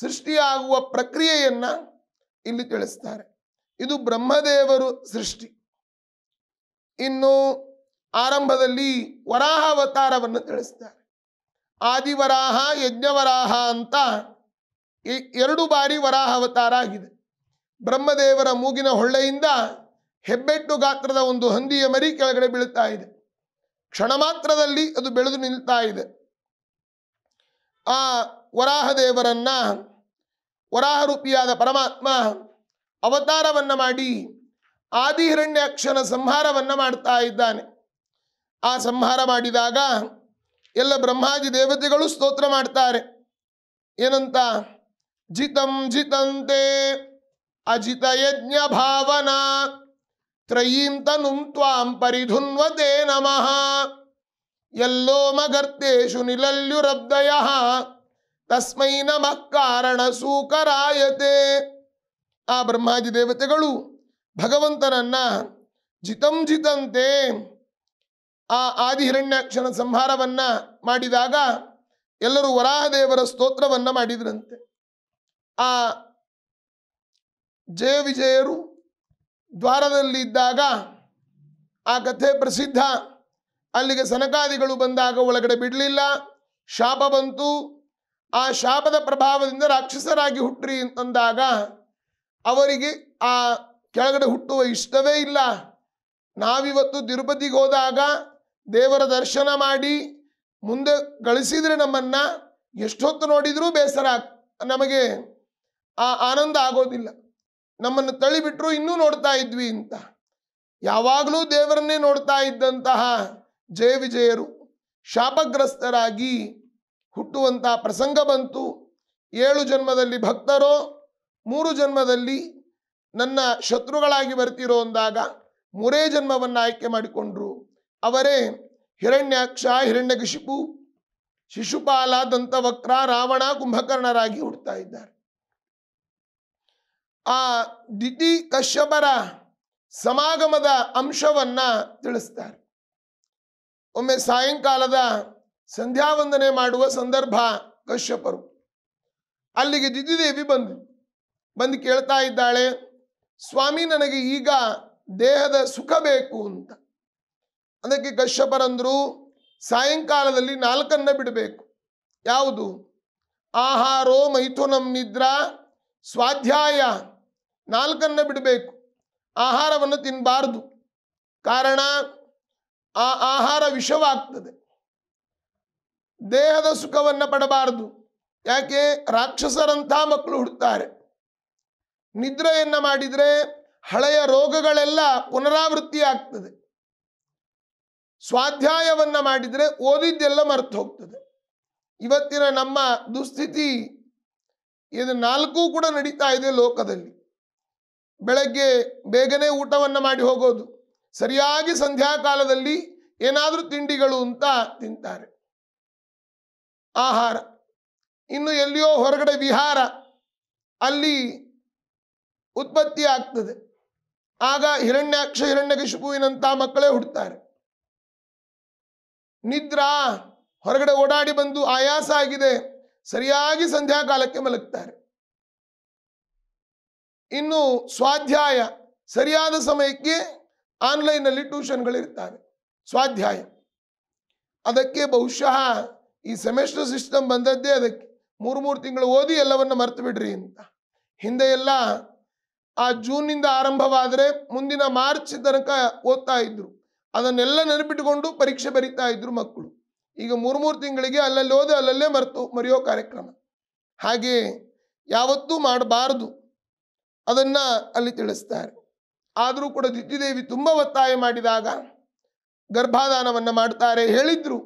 ಸೃಷ್ಟಿಯಾಗುವ ಪ್ರಕ್ರಿಯೆಯನ್ನ ಇಲ್ಲಿ ತಿಳಿಸ್ತಾರೆ ಇದು ಬ್ರಹ್ಮದೇವರು ಸೃಷ್ಟಿ ಇನ್ನು ಆರಂಭದಲ್ಲಿ ವರಾಹ ಅವತಾರವನ್ನು ತಿಳಿಸ್ತಾರೆ ಆದಿವರಾಹ ಯಜ್ಞವರಾಹ ಅಂತ ಎರಡು ಬಾರಿ ವರಾಹ ಅವತಾರ ಆಗಿದೆ ಬ್ರಹ್ಮದೇವರ ಮೂಗಿನ ಹೊಳ್ಳೆಯಿಂದ ಹೆಬ್ಬೆಟ್ಟು ಗಾತ್ರದ ಒಂದು ಹಂದಿಯ ಮರಿ ಕೆಳಗಡೆ ಬೀಳುತ್ತಾ ಇದೆ ಕ್ಷಣ ಮಾತ್ರದಲ್ಲಿ ಅದು ಬೆಳೆದು ನಿಲ್ತಾ ಇದೆ ಆ ವರಾಹದೇವರನ್ನ ವರಾಹರೂಪಿಯಾದ ಪರಮಾತ್ಮ ಅವತಾರವನ್ನ ಮಾಡಿ ಅಕ್ಷರ ಸಂಹಾರವನ್ನ ಮಾಡ್ತಾ ಇದ್ದಾನೆ ಆ ಸಂಹಾರ ಮಾಡಿದಾಗ ಎಲ್ಲ ಬ್ರಹ್ಮಾದಿ ದೇವತೆಗಳು ಸ್ತೋತ್ರ ಮಾಡ್ತಾರೆ ಏನಂತ ಜಿತಂ ಜಿತಂತೆ ಅಜಿತಯಜ್ಞ ಭಾವನಾ ತ್ರಯೀಂ ತ್ವಾಂ ಪರಿಧುನ್ವದೇ ನಮಃ ಮಗರ್ತೇಶು ನಿಲಲ್ಯುರಬ್ಧಯ ತಸ್ಮೈ ನಮಃ ಕಾರಣ ಸೂಕರಾಯತೆ ಆ ಬ್ರಹ್ಮಾದಿ ದೇವತೆಗಳು ಭಗವಂತನನ್ನ ಜಿತಂ ಜಿತಂತೆ ಆ ಹಿರಣ್ಯಾಕ್ಷರ ಸಂಹಾರವನ್ನ ಮಾಡಿದಾಗ ಎಲ್ಲರೂ ವರಾಹದೇವರ ಸ್ತೋತ್ರವನ್ನ ಮಾಡಿದ್ರಂತೆ ಆ ಜಯ ವಿಜಯರು ದ್ವಾರದಲ್ಲಿದ್ದಾಗ ಆ ಕಥೆ ಪ್ರಸಿದ್ಧ ಅಲ್ಲಿಗೆ ಸನಕಾದಿಗಳು ಬಂದಾಗ ಒಳಗಡೆ ಬಿಡಲಿಲ್ಲ ಶಾಪ ಬಂತು ಆ ಶಾಪದ ಪ್ರಭಾವದಿಂದ ರಾಕ್ಷಸರಾಗಿ ಹುಟ್ಟ್ರಿ ಅಂತಂದಾಗ ಅವರಿಗೆ ಆ ಕೆಳಗಡೆ ಹುಟ್ಟುವ ಇಷ್ಟವೇ ಇಲ್ಲ ನಾವಿವತ್ತು ತಿರುಪತಿಗೆ ಹೋದಾಗ ದೇವರ ದರ್ಶನ ಮಾಡಿ ಮುಂದೆ ಗಳಿಸಿದರೆ ನಮ್ಮನ್ನು ಎಷ್ಟೊತ್ತು ನೋಡಿದರೂ ಬೇಸರ ನಮಗೆ ಆ ಆನಂದ ಆಗೋದಿಲ್ಲ ನಮ್ಮನ್ನು ತಳಿಬಿಟ್ರು ಇನ್ನೂ ನೋಡ್ತಾ ಇದ್ವಿ ಅಂತ ಯಾವಾಗಲೂ ದೇವರನ್ನೇ ನೋಡ್ತಾ ಇದ್ದಂತಹ ಜಯ ವಿಜಯರು ಶಾಪಗ್ರಸ್ತರಾಗಿ ಹುಟ್ಟುವಂತಹ ಪ್ರಸಂಗ ಬಂತು ಏಳು ಜನ್ಮದಲ್ಲಿ ಭಕ್ತರೋ ಮೂರು ಜನ್ಮದಲ್ಲಿ ನನ್ನ ಶತ್ರುಗಳಾಗಿ ಬರ್ತಿರೋ ಅಂದಾಗ ಮೂರೇ ಜನ್ಮವನ್ನು ಆಯ್ಕೆ ಮಾಡಿಕೊಂಡ್ರು ಅವರೇ ಹಿರಣ್ಯಾಕ್ಷ ಹಿರಣ್ಯಕಶಿಪು ಶಿಶುಪಾಲ ದಂತವಕ್ರ ರಾವಣ ಕುಂಭಕರ್ಣರಾಗಿ ಹುಡ್ತಾ ಇದ್ದಾರೆ ಆ ದಿಟಿ ಕಶ್ಯಪರ ಸಮಾಗಮದ ಅಂಶವನ್ನ ತಿಳಿಸ್ತಾರೆ ಒಮ್ಮೆ ಸಾಯಂಕಾಲದ ಸಂಧ್ಯಾವಂದನೆ ಮಾಡುವ ಸಂದರ್ಭ ಕಶ್ಯಪರು ಅಲ್ಲಿಗೆ ದಿದಿದೇವಿ ಬಂದು ಬಂದು ಕೇಳ್ತಾ ಇದ್ದಾಳೆ ಸ್ವಾಮಿ ನನಗೆ ಈಗ ದೇಹದ ಸುಖ ಬೇಕು ಅಂತ ಅದಕ್ಕೆ ಕಶ್ಯಪರಂದರು ಸಾಯಂಕಾಲದಲ್ಲಿ ನಾಲ್ಕನ್ನ ಬಿಡಬೇಕು ಯಾವುದು ಆಹಾರೋ ಮೈಥುನಂ ನಿದ್ರಾ ಸ್ವಾಧ್ಯಾಯ ನಾಲ್ಕನ್ನು ಬಿಡಬೇಕು ಆಹಾರವನ್ನು ತಿನ್ನಬಾರ್ದು ಕಾರಣ ಆ ಆಹಾರ ವಿಷವಾಗ್ತದೆ ದೇಹದ ಸುಖವನ್ನು ಪಡಬಾರದು ಯಾಕೆ ರಾಕ್ಷಸರಂಥ ಮಕ್ಕಳು ಹುಡ್ತಾರೆ ನಿದ್ರೆಯನ್ನು ಮಾಡಿದರೆ ಹಳೆಯ ರೋಗಗಳೆಲ್ಲ ಪುನರಾವೃತ್ತಿ ಆಗ್ತದೆ ಸ್ವಾಧ್ಯಾಯವನ್ನು ಮಾಡಿದರೆ ಓದಿದ್ದೆಲ್ಲ ಮರೆತು ಹೋಗ್ತದೆ ಇವತ್ತಿನ ನಮ್ಮ ದುಸ್ಥಿತಿ ಇದು ನಾಲ್ಕು ಕೂಡ ನಡೀತಾ ಇದೆ ಲೋಕದಲ್ಲಿ ಬೆಳಗ್ಗೆ ಬೇಗನೆ ಊಟವನ್ನು ಮಾಡಿ ಹೋಗೋದು ಸರಿಯಾಗಿ ಸಂಧ್ಯಾಕಾಲದಲ್ಲಿ ಏನಾದರೂ ತಿಂಡಿಗಳು ಅಂತ ತಿಂತಾರೆ ಆಹಾರ ಇನ್ನು ಎಲ್ಲಿಯೋ ಹೊರಗಡೆ ವಿಹಾರ ಅಲ್ಲಿ ಉತ್ಪತ್ತಿ ಆಗ್ತದೆ ಆಗ ಹಿರಣ್ಯಾಕ್ಷ ಹಿರಣ್ಯಕಶಿಪುವಿನಂಥ ಮಕ್ಕಳೇ ಹುಡ್ತಾರೆ ನಿದ್ರಾ ಹೊರಗಡೆ ಓಡಾಡಿ ಬಂದು ಆಯಾಸ ಆಗಿದೆ ಸರಿಯಾಗಿ ಸಂಧ್ಯಾಕಾಲಕ್ಕೆ ಮಲಗ್ತಾರೆ ಇನ್ನು ಸ್ವಾಧ್ಯಾಯ ಸರಿಯಾದ ಸಮಯಕ್ಕೆ ಆನ್ಲೈನಲ್ಲಿ ಟ್ಯೂಷನ್ಗಳಿರ್ತವೆ ಸ್ವಾಧ್ಯಾಯ ಅದಕ್ಕೆ ಬಹುಶಃ ಈ ಸೆಮೆಸ್ಟರ್ ಸಿಸ್ಟಮ್ ಬಂದದ್ದೇ ಅದಕ್ಕೆ ಮೂರು ಮೂರು ತಿಂಗಳು ಓದಿ ಎಲ್ಲವನ್ನು ಮರೆತು ಬಿಡ್ರಿ ಅಂತ ಹಿಂದೆ ಎಲ್ಲ ಆ ಜೂನ್ನಿಂದ ಆರಂಭವಾದರೆ ಮುಂದಿನ ಮಾರ್ಚ್ ತನಕ ಓದ್ತಾ ಇದ್ರು ಅದನ್ನೆಲ್ಲ ನೆನಪಿಟ್ಟುಕೊಂಡು ಪರೀಕ್ಷೆ ಬರೀತಾ ಇದ್ರು ಮಕ್ಕಳು ಈಗ ಮೂರು ಮೂರು ತಿಂಗಳಿಗೆ ಅಲ್ಲಲ್ಲಿ ಓದಿ ಅಲ್ಲಲ್ಲೇ ಮರೆತು ಮರೆಯೋ ಕಾರ್ಯಕ್ರಮ ಹಾಗೆ ಯಾವತ್ತೂ ಮಾಡಬಾರ್ದು ಅದನ್ನು ಅಲ್ಲಿ ತಿಳಿಸ್ತಾರೆ ಆದರೂ ಕೂಡ ದಿತ್ತಿದೇವಿ ತುಂಬ ಒತ್ತಾಯ ಮಾಡಿದಾಗ ಗರ್ಭಾದಾನವನ್ನು ಮಾಡ್ತಾರೆ ಹೇಳಿದ್ರು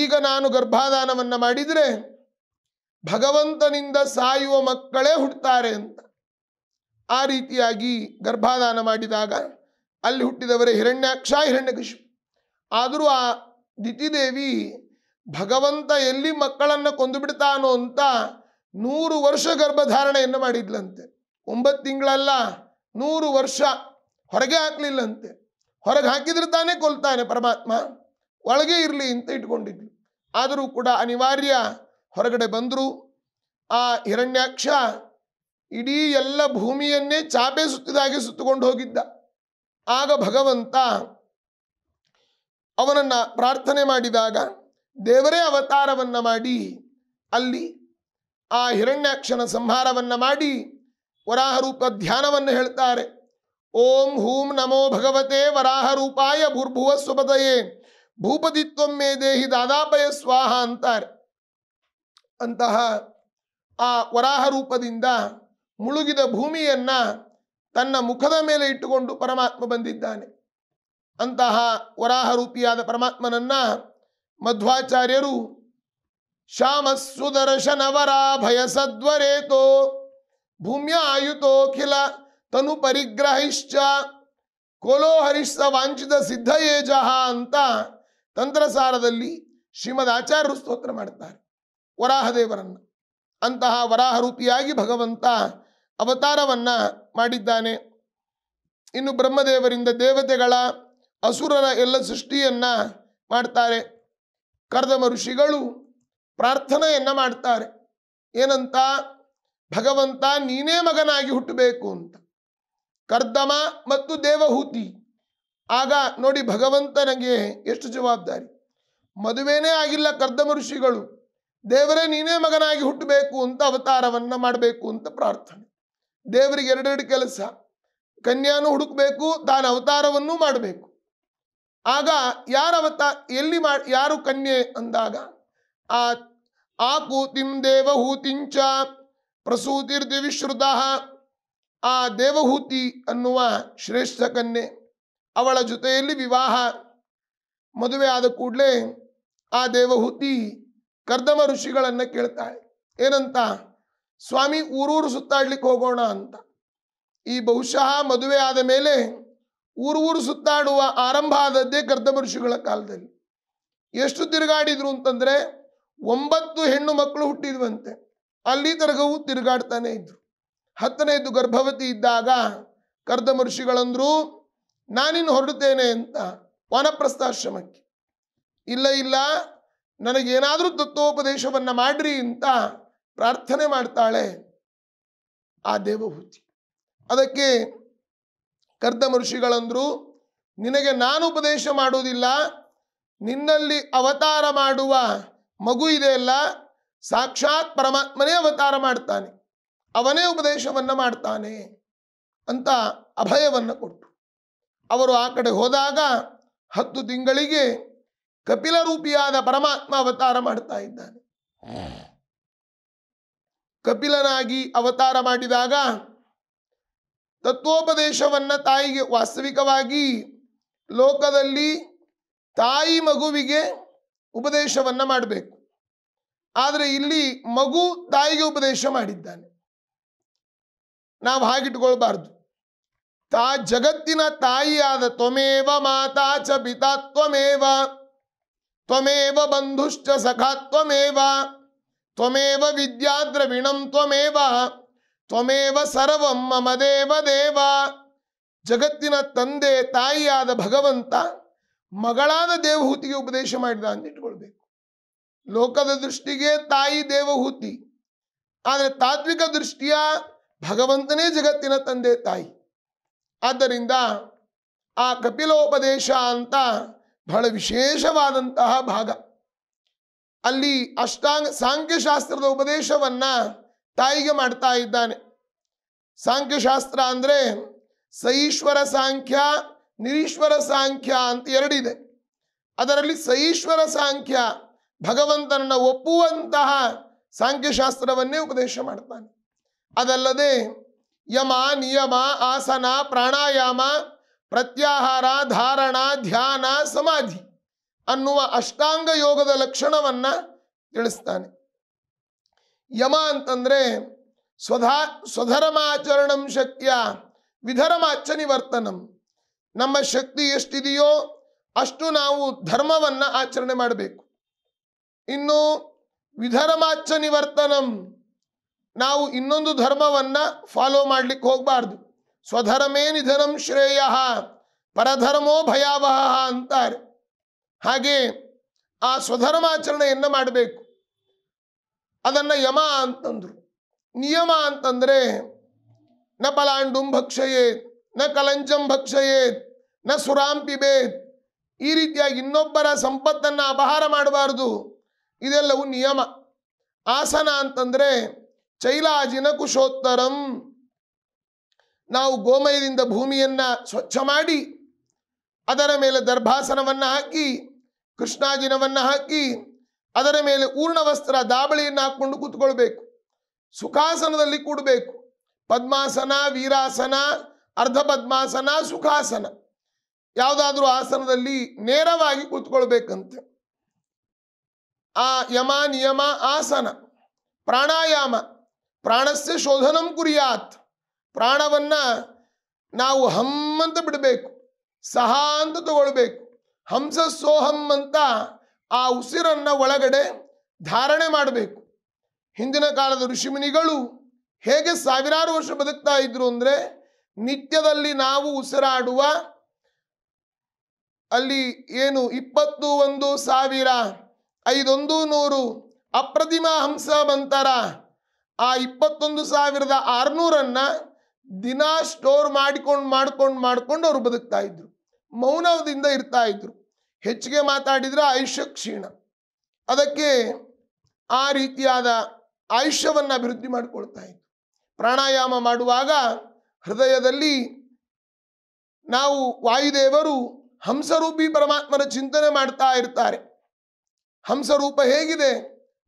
ಈಗ ನಾನು ಗರ್ಭಾದಾನವನ್ನು ಮಾಡಿದರೆ ಭಗವಂತನಿಂದ ಸಾಯುವ ಮಕ್ಕಳೇ ಹುಟ್ಟುತ್ತಾರೆ ಅಂತ ಆ ರೀತಿಯಾಗಿ ಗರ್ಭಾದಾನ ಮಾಡಿದಾಗ ಅಲ್ಲಿ ಹುಟ್ಟಿದವರೇ ಹಿರಣ್ಯಾಕ್ಷ ಹಿರಣ್ಯಕಶು ಆದರೂ ಆ ದಿತಿದೇವಿ ಭಗವಂತ ಎಲ್ಲಿ ಮಕ್ಕಳನ್ನು ಕೊಂದು ಬಿಡ್ತಾನೋ ಅಂತ ನೂರು ವರ್ಷ ಗರ್ಭಧಾರಣೆಯನ್ನು ಮಾಡಿದ್ಲಂತೆ ಒಂಬತ್ತು ತಿಂಗಳಲ್ಲ ನೂರು ವರ್ಷ ಹೊರಗೆ ಹಾಕಲಿಲ್ಲಂತೆ ಹೊರಗೆ ಹಾಕಿದ್ರೆ ತಾನೇ ಕೊಲ್ತಾನೆ ಪರಮಾತ್ಮ ಒಳಗೆ ಇರಲಿ ಅಂತ ಇಟ್ಕೊಂಡಿದ್ಲು ಆದರೂ ಕೂಡ ಅನಿವಾರ್ಯ ಹೊರಗಡೆ ಬಂದರು ಆ ಹಿರಣ್ಯಾಕ್ಷ ಇಡೀ ಎಲ್ಲ ಭೂಮಿಯನ್ನೇ ಚಾಪೆ ಸುತ್ತಿದಾಗೆ ಸುತ್ತುಕೊಂಡು ಹೋಗಿದ್ದ ಆಗ ಭಗವಂತ ಅವನನ್ನು ಪ್ರಾರ್ಥನೆ ಮಾಡಿದಾಗ ದೇವರೇ ಅವತಾರವನ್ನು ಮಾಡಿ ಅಲ್ಲಿ ಆ ಹಿರಣ್ಯಾಕ್ಷನ ಸಂಹಾರವನ್ನು ಮಾಡಿ ವರಾಹ ರೂಪ ಧ್ಯಾನವನ್ನು ಹೇಳ್ತಾರೆ ಓಂ ಹೂಂ ನಮೋ ಭಗವತೆ ವರಾಹ ರೂಪಾಯ ಭೂರ್ಭುವ ಸ್ವಪದಯೇ ಮೇ ದೇಹಿ ದಾದಾಪಯ ಸ್ವಾಹ ಅಂತಾರೆ ಅಂತಹ ಆ ವರಾಹ ರೂಪದಿಂದ ಮುಳುಗಿದ ಭೂಮಿಯನ್ನ ತನ್ನ ಮುಖದ ಮೇಲೆ ಇಟ್ಟುಕೊಂಡು ಪರಮಾತ್ಮ ಬಂದಿದ್ದಾನೆ ಅಂತಹ ವರಾಹ ರೂಪಿಯಾದ ಪರಮಾತ್ಮನನ್ನ ಮಧ್ವಾಚಾರ್ಯರು ಶ್ಯಾಮಸ್ಸುದರ್ಶನ ವರಾಭಯ ಸದ್ವರೇತೋ ಭೂಮ್ಯ ಆಯುತೋಖಿಲ ತನು ಪರಿಗ್ರಹಿಶ್ಚ ಕೋಲೋ ಹರಿಶ್ಚ ವಾಂಚಿತ ಸಿದ್ಧ ಅಂತ ತಂತ್ರಸಾರದಲ್ಲಿ ಶ್ರೀಮದ್ ಆಚಾರ್ಯರು ಸ್ತೋತ್ರ ಮಾಡುತ್ತಾರೆ ವರಾಹದೇವರನ್ನು ಅಂತಹ ವರಾಹ ರೂಪಿಯಾಗಿ ಭಗವಂತ ಅವತಾರವನ್ನ ಮಾಡಿದ್ದಾನೆ ಇನ್ನು ಬ್ರಹ್ಮದೇವರಿಂದ ದೇವತೆಗಳ ಅಸುರರ ಎಲ್ಲ ಸೃಷ್ಟಿಯನ್ನ ಮಾಡ್ತಾರೆ ಕರ್ದಮ ಋಷಿಗಳು ಪ್ರಾರ್ಥನೆಯನ್ನ ಮಾಡ್ತಾರೆ ಏನಂತ ಭಗವಂತ ನೀನೇ ಮಗನಾಗಿ ಹುಟ್ಟಬೇಕು ಅಂತ ಕರ್ದಮ ಮತ್ತು ದೇವಹೂತಿ ಆಗ ನೋಡಿ ಭಗವಂತ ನನಗೆ ಎಷ್ಟು ಜವಾಬ್ದಾರಿ ಮದುವೆನೇ ಆಗಿಲ್ಲ ಕರ್ದಮ ಋಷಿಗಳು ದೇವರೇ ನೀನೇ ಮಗನಾಗಿ ಹುಟ್ಟಬೇಕು ಅಂತ ಅವತಾರವನ್ನು ಮಾಡಬೇಕು ಅಂತ ಪ್ರಾರ್ಥನೆ ದೇವರಿಗೆ ಎರಡೆರಡು ಕೆಲಸ ಕನ್ಯಾನು ಹುಡುಕಬೇಕು ತಾನು ಅವತಾರವನ್ನೂ ಮಾಡಬೇಕು ಆಗ ಯಾರ ಅವತಾರ ಎಲ್ಲಿ ಮಾಡಿ ಯಾರು ಕನ್ಯೆ ಅಂದಾಗ ಆ ಆ ಕೂತಿಂ ದೇವಹೂತಿಂಚ ಪ್ರಸೂತಿರ್ ದಿವಿ ಆ ದೇವಹೂತಿ ಅನ್ನುವ ಶ್ರೇಷ್ಠ ಕನ್ಯೆ ಅವಳ ಜೊತೆಯಲ್ಲಿ ವಿವಾಹ ಮದುವೆ ಆದ ಕೂಡಲೇ ಆ ದೇವಹೂತಿ ಕರ್ದಮ ಋಷಿಗಳನ್ನು ಕೇಳ್ತಾಳೆ ಏನಂತ ಸ್ವಾಮಿ ಊರೂರು ಸುತ್ತಾಡ್ಲಿಕ್ಕೆ ಹೋಗೋಣ ಅಂತ ಈ ಬಹುಶಃ ಮದುವೆ ಆದ ಮೇಲೆ ಊರೂರು ಸುತ್ತಾಡುವ ಆರಂಭ ಆದದ್ದೇ ಕರ್ದಮ ಋಷಿಗಳ ಕಾಲದಲ್ಲಿ ಎಷ್ಟು ತಿರುಗಾಡಿದ್ರು ಅಂತಂದರೆ ಒಂಬತ್ತು ಹೆಣ್ಣು ಮಕ್ಕಳು ಹುಟ್ಟಿದ್ವಂತೆ ಅಲ್ಲಿ ತನಕವೂ ತಿರುಗಾಡ್ತಾನೆ ಇದ್ರು ಹತ್ತನೇದು ಗರ್ಭವತಿ ಇದ್ದಾಗ ಕರ್ದ ಮಋಷಿಗಳಂದ್ರು ನಾನಿನ್ನು ಹೊರಡುತ್ತೇನೆ ಅಂತ ವನಪ್ರಸ್ಥಾಶ್ರಮಕ್ಕೆ ಇಲ್ಲ ಇಲ್ಲ ನನಗೇನಾದರೂ ತತ್ವೋಪದೇಶವನ್ನು ಮಾಡ್ರಿ ಅಂತ ಪ್ರಾರ್ಥನೆ ಮಾಡ್ತಾಳೆ ಆ ದೇವಭೂತಿ ಅದಕ್ಕೆ ಕರ್ದ ನಿನಗೆ ನಾನು ಉಪದೇಶ ಮಾಡುವುದಿಲ್ಲ ನಿನ್ನಲ್ಲಿ ಅವತಾರ ಮಾಡುವ ಮಗು ಇದೆಯಲ್ಲ ಸಾಕ್ಷಾತ್ ಪರಮಾತ್ಮನೇ ಅವತಾರ ಮಾಡ್ತಾನೆ ಅವನೇ ಉಪದೇಶವನ್ನು ಮಾಡ್ತಾನೆ ಅಂತ ಅಭಯವನ್ನು ಕೊಟ್ಟು ಅವರು ಆ ಕಡೆ ಹೋದಾಗ ಹತ್ತು ತಿಂಗಳಿಗೆ ಕಪಿಲ ರೂಪಿಯಾದ ಪರಮಾತ್ಮ ಅವತಾರ ಮಾಡ್ತಾ ಇದ್ದಾನೆ ಕಪಿಲನಾಗಿ ಅವತಾರ ಮಾಡಿದಾಗ ತತ್ವೋಪದೇಶವನ್ನು ತಾಯಿಗೆ ವಾಸ್ತವಿಕವಾಗಿ ಲೋಕದಲ್ಲಿ ತಾಯಿ ಮಗುವಿಗೆ ಉಪದೇಶವನ್ನು ಮಾಡಬೇಕು ಆದರೆ ಇಲ್ಲಿ ಮಗು ತಾಯಿಗೆ ಉಪದೇಶ ಮಾಡಿದ್ದಾನೆ ನಾವು ಹಾಗಿಟ್ಕೊಳ್ಬಾರ್ದು ತಾ ಜಗತ್ತಿನ ತಾಯಿಯಾದ ತ್ವಮೇವ ಮಾತಾ ಚ ಪಿತಾ ತ್ವಮೇವ ತ್ವಮೇವ ಬಂಧುಶ್ಚ ಸಖಾ ತ್ವಮೇವ ತ್ವಮೇವ ವಿದ್ಯಾದ್ರವಿಣಂ ತ್ವಮೇವ ತ್ವಮೇವ ಸರ್ವಂ ಮಮ ದೇವ ದೇವ ಜಗತ್ತಿನ ತಂದೆ ತಾಯಿಯಾದ ಭಗವಂತ ಮಗಳಾದ ದೇವಹೂತಿಗೆ ಉಪದೇಶ ಮಾಡಿದ ಅಂತ ಇಟ್ಕೊಳ್ಬೇಕು ಲೋಕದ ದೃಷ್ಟಿಗೆ ತಾಯಿ ದೇವಹೂತಿ ಆದರೆ ತಾತ್ವಿಕ ದೃಷ್ಟಿಯ ಭಗವಂತನೇ ಜಗತ್ತಿನ ತಂದೆ ತಾಯಿ ಆದ್ದರಿಂದ ಆ ಕಪಿಲೋಪದೇಶ ಅಂತ ಬಹಳ ವಿಶೇಷವಾದಂತಹ ಭಾಗ ಅಲ್ಲಿ ಅಷ್ಟಾಂಗ ಸಾಂಖ್ಯಶಾಸ್ತ್ರದ ಉಪದೇಶವನ್ನು ತಾಯಿಗೆ ಮಾಡ್ತಾ ಇದ್ದಾನೆ ಸಾಂಖ್ಯಶಾಸ್ತ್ರ ಅಂದರೆ ಸೈಶ್ವರ ಸಾಂಖ್ಯ ನಿರೀಶ್ವರ ಸಾಂಖ್ಯ ಅಂತ ಎರಡಿದೆ ಅದರಲ್ಲಿ ಸೈಶ್ವರ ಸಾಂಖ್ಯ ಭಗವಂತನನ್ನು ಒಪ್ಪುವಂತಹ ಸಾಂಖ್ಯಶಾಸ್ತ್ರವನ್ನೇ ಉಪದೇಶ ಮಾಡ್ತಾನೆ ಅದಲ್ಲದೆ ಯಮ ನಿಯಮ ಆಸನ ಪ್ರಾಣಾಯಾಮ ಪ್ರತ್ಯಾಹಾರ ಧಾರಣ ಧ್ಯಾನ ಸಮಾಧಿ ಅನ್ನುವ ಅಷ್ಟಾಂಗ ಯೋಗದ ಲಕ್ಷಣವನ್ನು ತಿಳಿಸ್ತಾನೆ ಯಮ ಅಂತಂದರೆ ಸ್ವಧಾ ಸ್ವಧರ್ಮಾಚರಣಂ ಶಕ್ಯ ವಿಧರ್ಮಾಚ ವಿಧರ್ಮಾಚನಿವರ್ತನಂ ನಮ್ಮ ಶಕ್ತಿ ಎಷ್ಟಿದೆಯೋ ಅಷ್ಟು ನಾವು ಧರ್ಮವನ್ನು ಆಚರಣೆ ಮಾಡಬೇಕು ಇನ್ನು ವಿಧರ್ಮಾಚ ನಿವರ್ತನಂ ನಾವು ಇನ್ನೊಂದು ಧರ್ಮವನ್ನು ಫಾಲೋ ಮಾಡ್ಲಿಕ್ಕೆ ಹೋಗಬಾರ್ದು ಸ್ವಧರ್ಮೇ ನಿಧನಂ ಶ್ರೇಯ ಪರಧರ್ಮೋ ಭಯಾವಹ ಅಂತಾರೆ ಹಾಗೆ ಆ ಸ್ವಧರ್ಮಾಚರಣೆಯನ್ನು ಮಾಡಬೇಕು ಅದನ್ನು ಯಮ ಅಂತಂದರು ನಿಯಮ ಅಂತಂದರೆ ನ ಪಲಾಂಡುಂ ಭಕ್ಷಯೇತ್ ನ ಕಲಂಜಂ ಭಕ್ಷಯೇತ್ ನ ಸುರಾಂ ಪಿಬೇತ್ ಈ ರೀತಿಯಾಗಿ ಇನ್ನೊಬ್ಬರ ಸಂಪತ್ತನ್ನು ಅಪಹಾರ ಮಾಡಬಾರ್ದು ಇದೆಲ್ಲವೂ ನಿಯಮ ಆಸನ ಅಂತಂದ್ರೆ ಚೈಲಾಜಿನ ಕುಶೋತ್ತರಂ ನಾವು ಗೋಮಯದಿಂದ ಭೂಮಿಯನ್ನು ಸ್ವಚ್ಛ ಮಾಡಿ ಅದರ ಮೇಲೆ ದರ್ಭಾಸನವನ್ನು ಹಾಕಿ ಕೃಷ್ಣಾಜಿನವನ್ನು ಹಾಕಿ ಅದರ ಮೇಲೆ ಊರ್ಣ ವಸ್ತ್ರ ದಾಬಳಿಯನ್ನು ಹಾಕ್ಕೊಂಡು ಕೂತ್ಕೊಳ್ಬೇಕು ಸುಖಾಸನದಲ್ಲಿ ಕೂಡಬೇಕು ಪದ್ಮಾಸನ ವೀರಾಸನ ಅರ್ಧ ಪದ್ಮಾಸನ ಸುಖಾಸನ ಯಾವುದಾದ್ರೂ ಆಸನದಲ್ಲಿ ನೇರವಾಗಿ ಕೂತ್ಕೊಳ್ಬೇಕಂತೆ ಆ ಯಮ ನಿಯಮ ಆಸನ ಪ್ರಾಣಾಯಾಮ ಪ್ರಾಣಸ್ಯ ಶೋಧನಂ ಕುರಿಯಾತ್ ಪ್ರಾಣವನ್ನು ನಾವು ಹಮ್ಮಂತ ಅಂತ ಬಿಡಬೇಕು ಸಹ ಅಂತ ತಗೊಳ್ಬೇಕು ಹಂಸ ಸೋಹಂ ಅಂತ ಆ ಉಸಿರನ್ನು ಒಳಗಡೆ ಧಾರಣೆ ಮಾಡಬೇಕು ಹಿಂದಿನ ಕಾಲದ ಋಷಿಮುನಿಗಳು ಹೇಗೆ ಸಾವಿರಾರು ವರ್ಷ ಬದುಕ್ತಾ ಇದ್ರು ಅಂದರೆ ನಿತ್ಯದಲ್ಲಿ ನಾವು ಉಸಿರಾಡುವ ಅಲ್ಲಿ ಏನು ಇಪ್ಪತ್ತು ಒಂದು ಸಾವಿರ ಐದೊಂದು ನೂರು ಅಪ್ರತಿಮ ಹಂಸ ಬಂತಾರ ಆ ಇಪ್ಪತ್ತೊಂದು ಸಾವಿರದ ಆರುನೂರನ್ನು ದಿನ ಸ್ಟೋರ್ ಮಾಡಿಕೊಂಡು ಮಾಡ್ಕೊಂಡು ಮಾಡ್ಕೊಂಡು ಅವ್ರು ಬದುಕ್ತಾ ಇದ್ರು ಮೌನದಿಂದ ಇರ್ತಾ ಇದ್ರು ಹೆಚ್ಚಿಗೆ ಮಾತಾಡಿದ್ರೆ ಆಯುಷ್ಯ ಕ್ಷೀಣ ಅದಕ್ಕೆ ಆ ರೀತಿಯಾದ ಆಯುಷ್ಯವನ್ನು ಅಭಿವೃದ್ಧಿ ಮಾಡಿಕೊಳ್ತಾ ಇದ್ರು ಪ್ರಾಣಾಯಾಮ ಮಾಡುವಾಗ ಹೃದಯದಲ್ಲಿ ನಾವು ವಾಯುದೇವರು ಹಂಸರೂಪಿ ಪರಮಾತ್ಮನ ಚಿಂತನೆ ಮಾಡ್ತಾ ಇರ್ತಾರೆ ಹಂಸರೂಪ ಹೇಗಿದೆ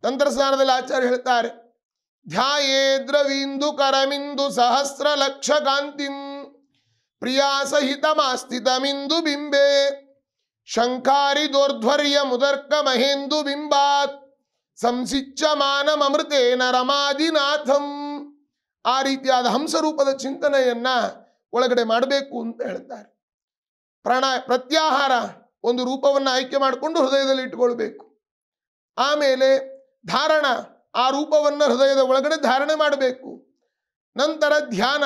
ತಂತ್ರಸ್ನಾನದಲ್ಲಿ ಆಚಾರ್ಯ ಹೇಳ್ತಾರೆ ಧ್ಯಾಯೇ ಕರಮಿಂದು ಸಹಸ್ರ ಲಕ್ಷ ಕಾಂತಿಂ ಪ್ರಿಯಾಸಹಿತಮಾಸ್ಥಿತಮಿಂದು ಬಿಂಬೆ ಶಂಕಾರಿ ದೋರ್ಧ್ವರ್ಯ ಮುದರ್ಕ ಮಹೇಂದು ಬಿಂಬಾತ್ ಸಂಸಿಚ್ಚಮಾನಮೃತೇನ ರಮಾದಿನಾಥಂ ಆ ರೀತಿಯಾದ ಹಂಸರೂಪದ ಚಿಂತನೆಯನ್ನ ಒಳಗಡೆ ಮಾಡಬೇಕು ಅಂತ ಹೇಳ್ತಾರೆ ಪ್ರಾಣ ಪ್ರತ್ಯಾಹಾರ ಒಂದು ರೂಪವನ್ನು ಆಯ್ಕೆ ಮಾಡಿಕೊಂಡು ಹೃದಯದಲ್ಲಿ ಇಟ್ಟುಕೊಳ್ಬೇಕು ಆಮೇಲೆ ಧಾರಣ ಆ ರೂಪವನ್ನು ಹೃದಯದ ಒಳಗಡೆ ಧಾರಣೆ ಮಾಡಬೇಕು ನಂತರ ಧ್ಯಾನ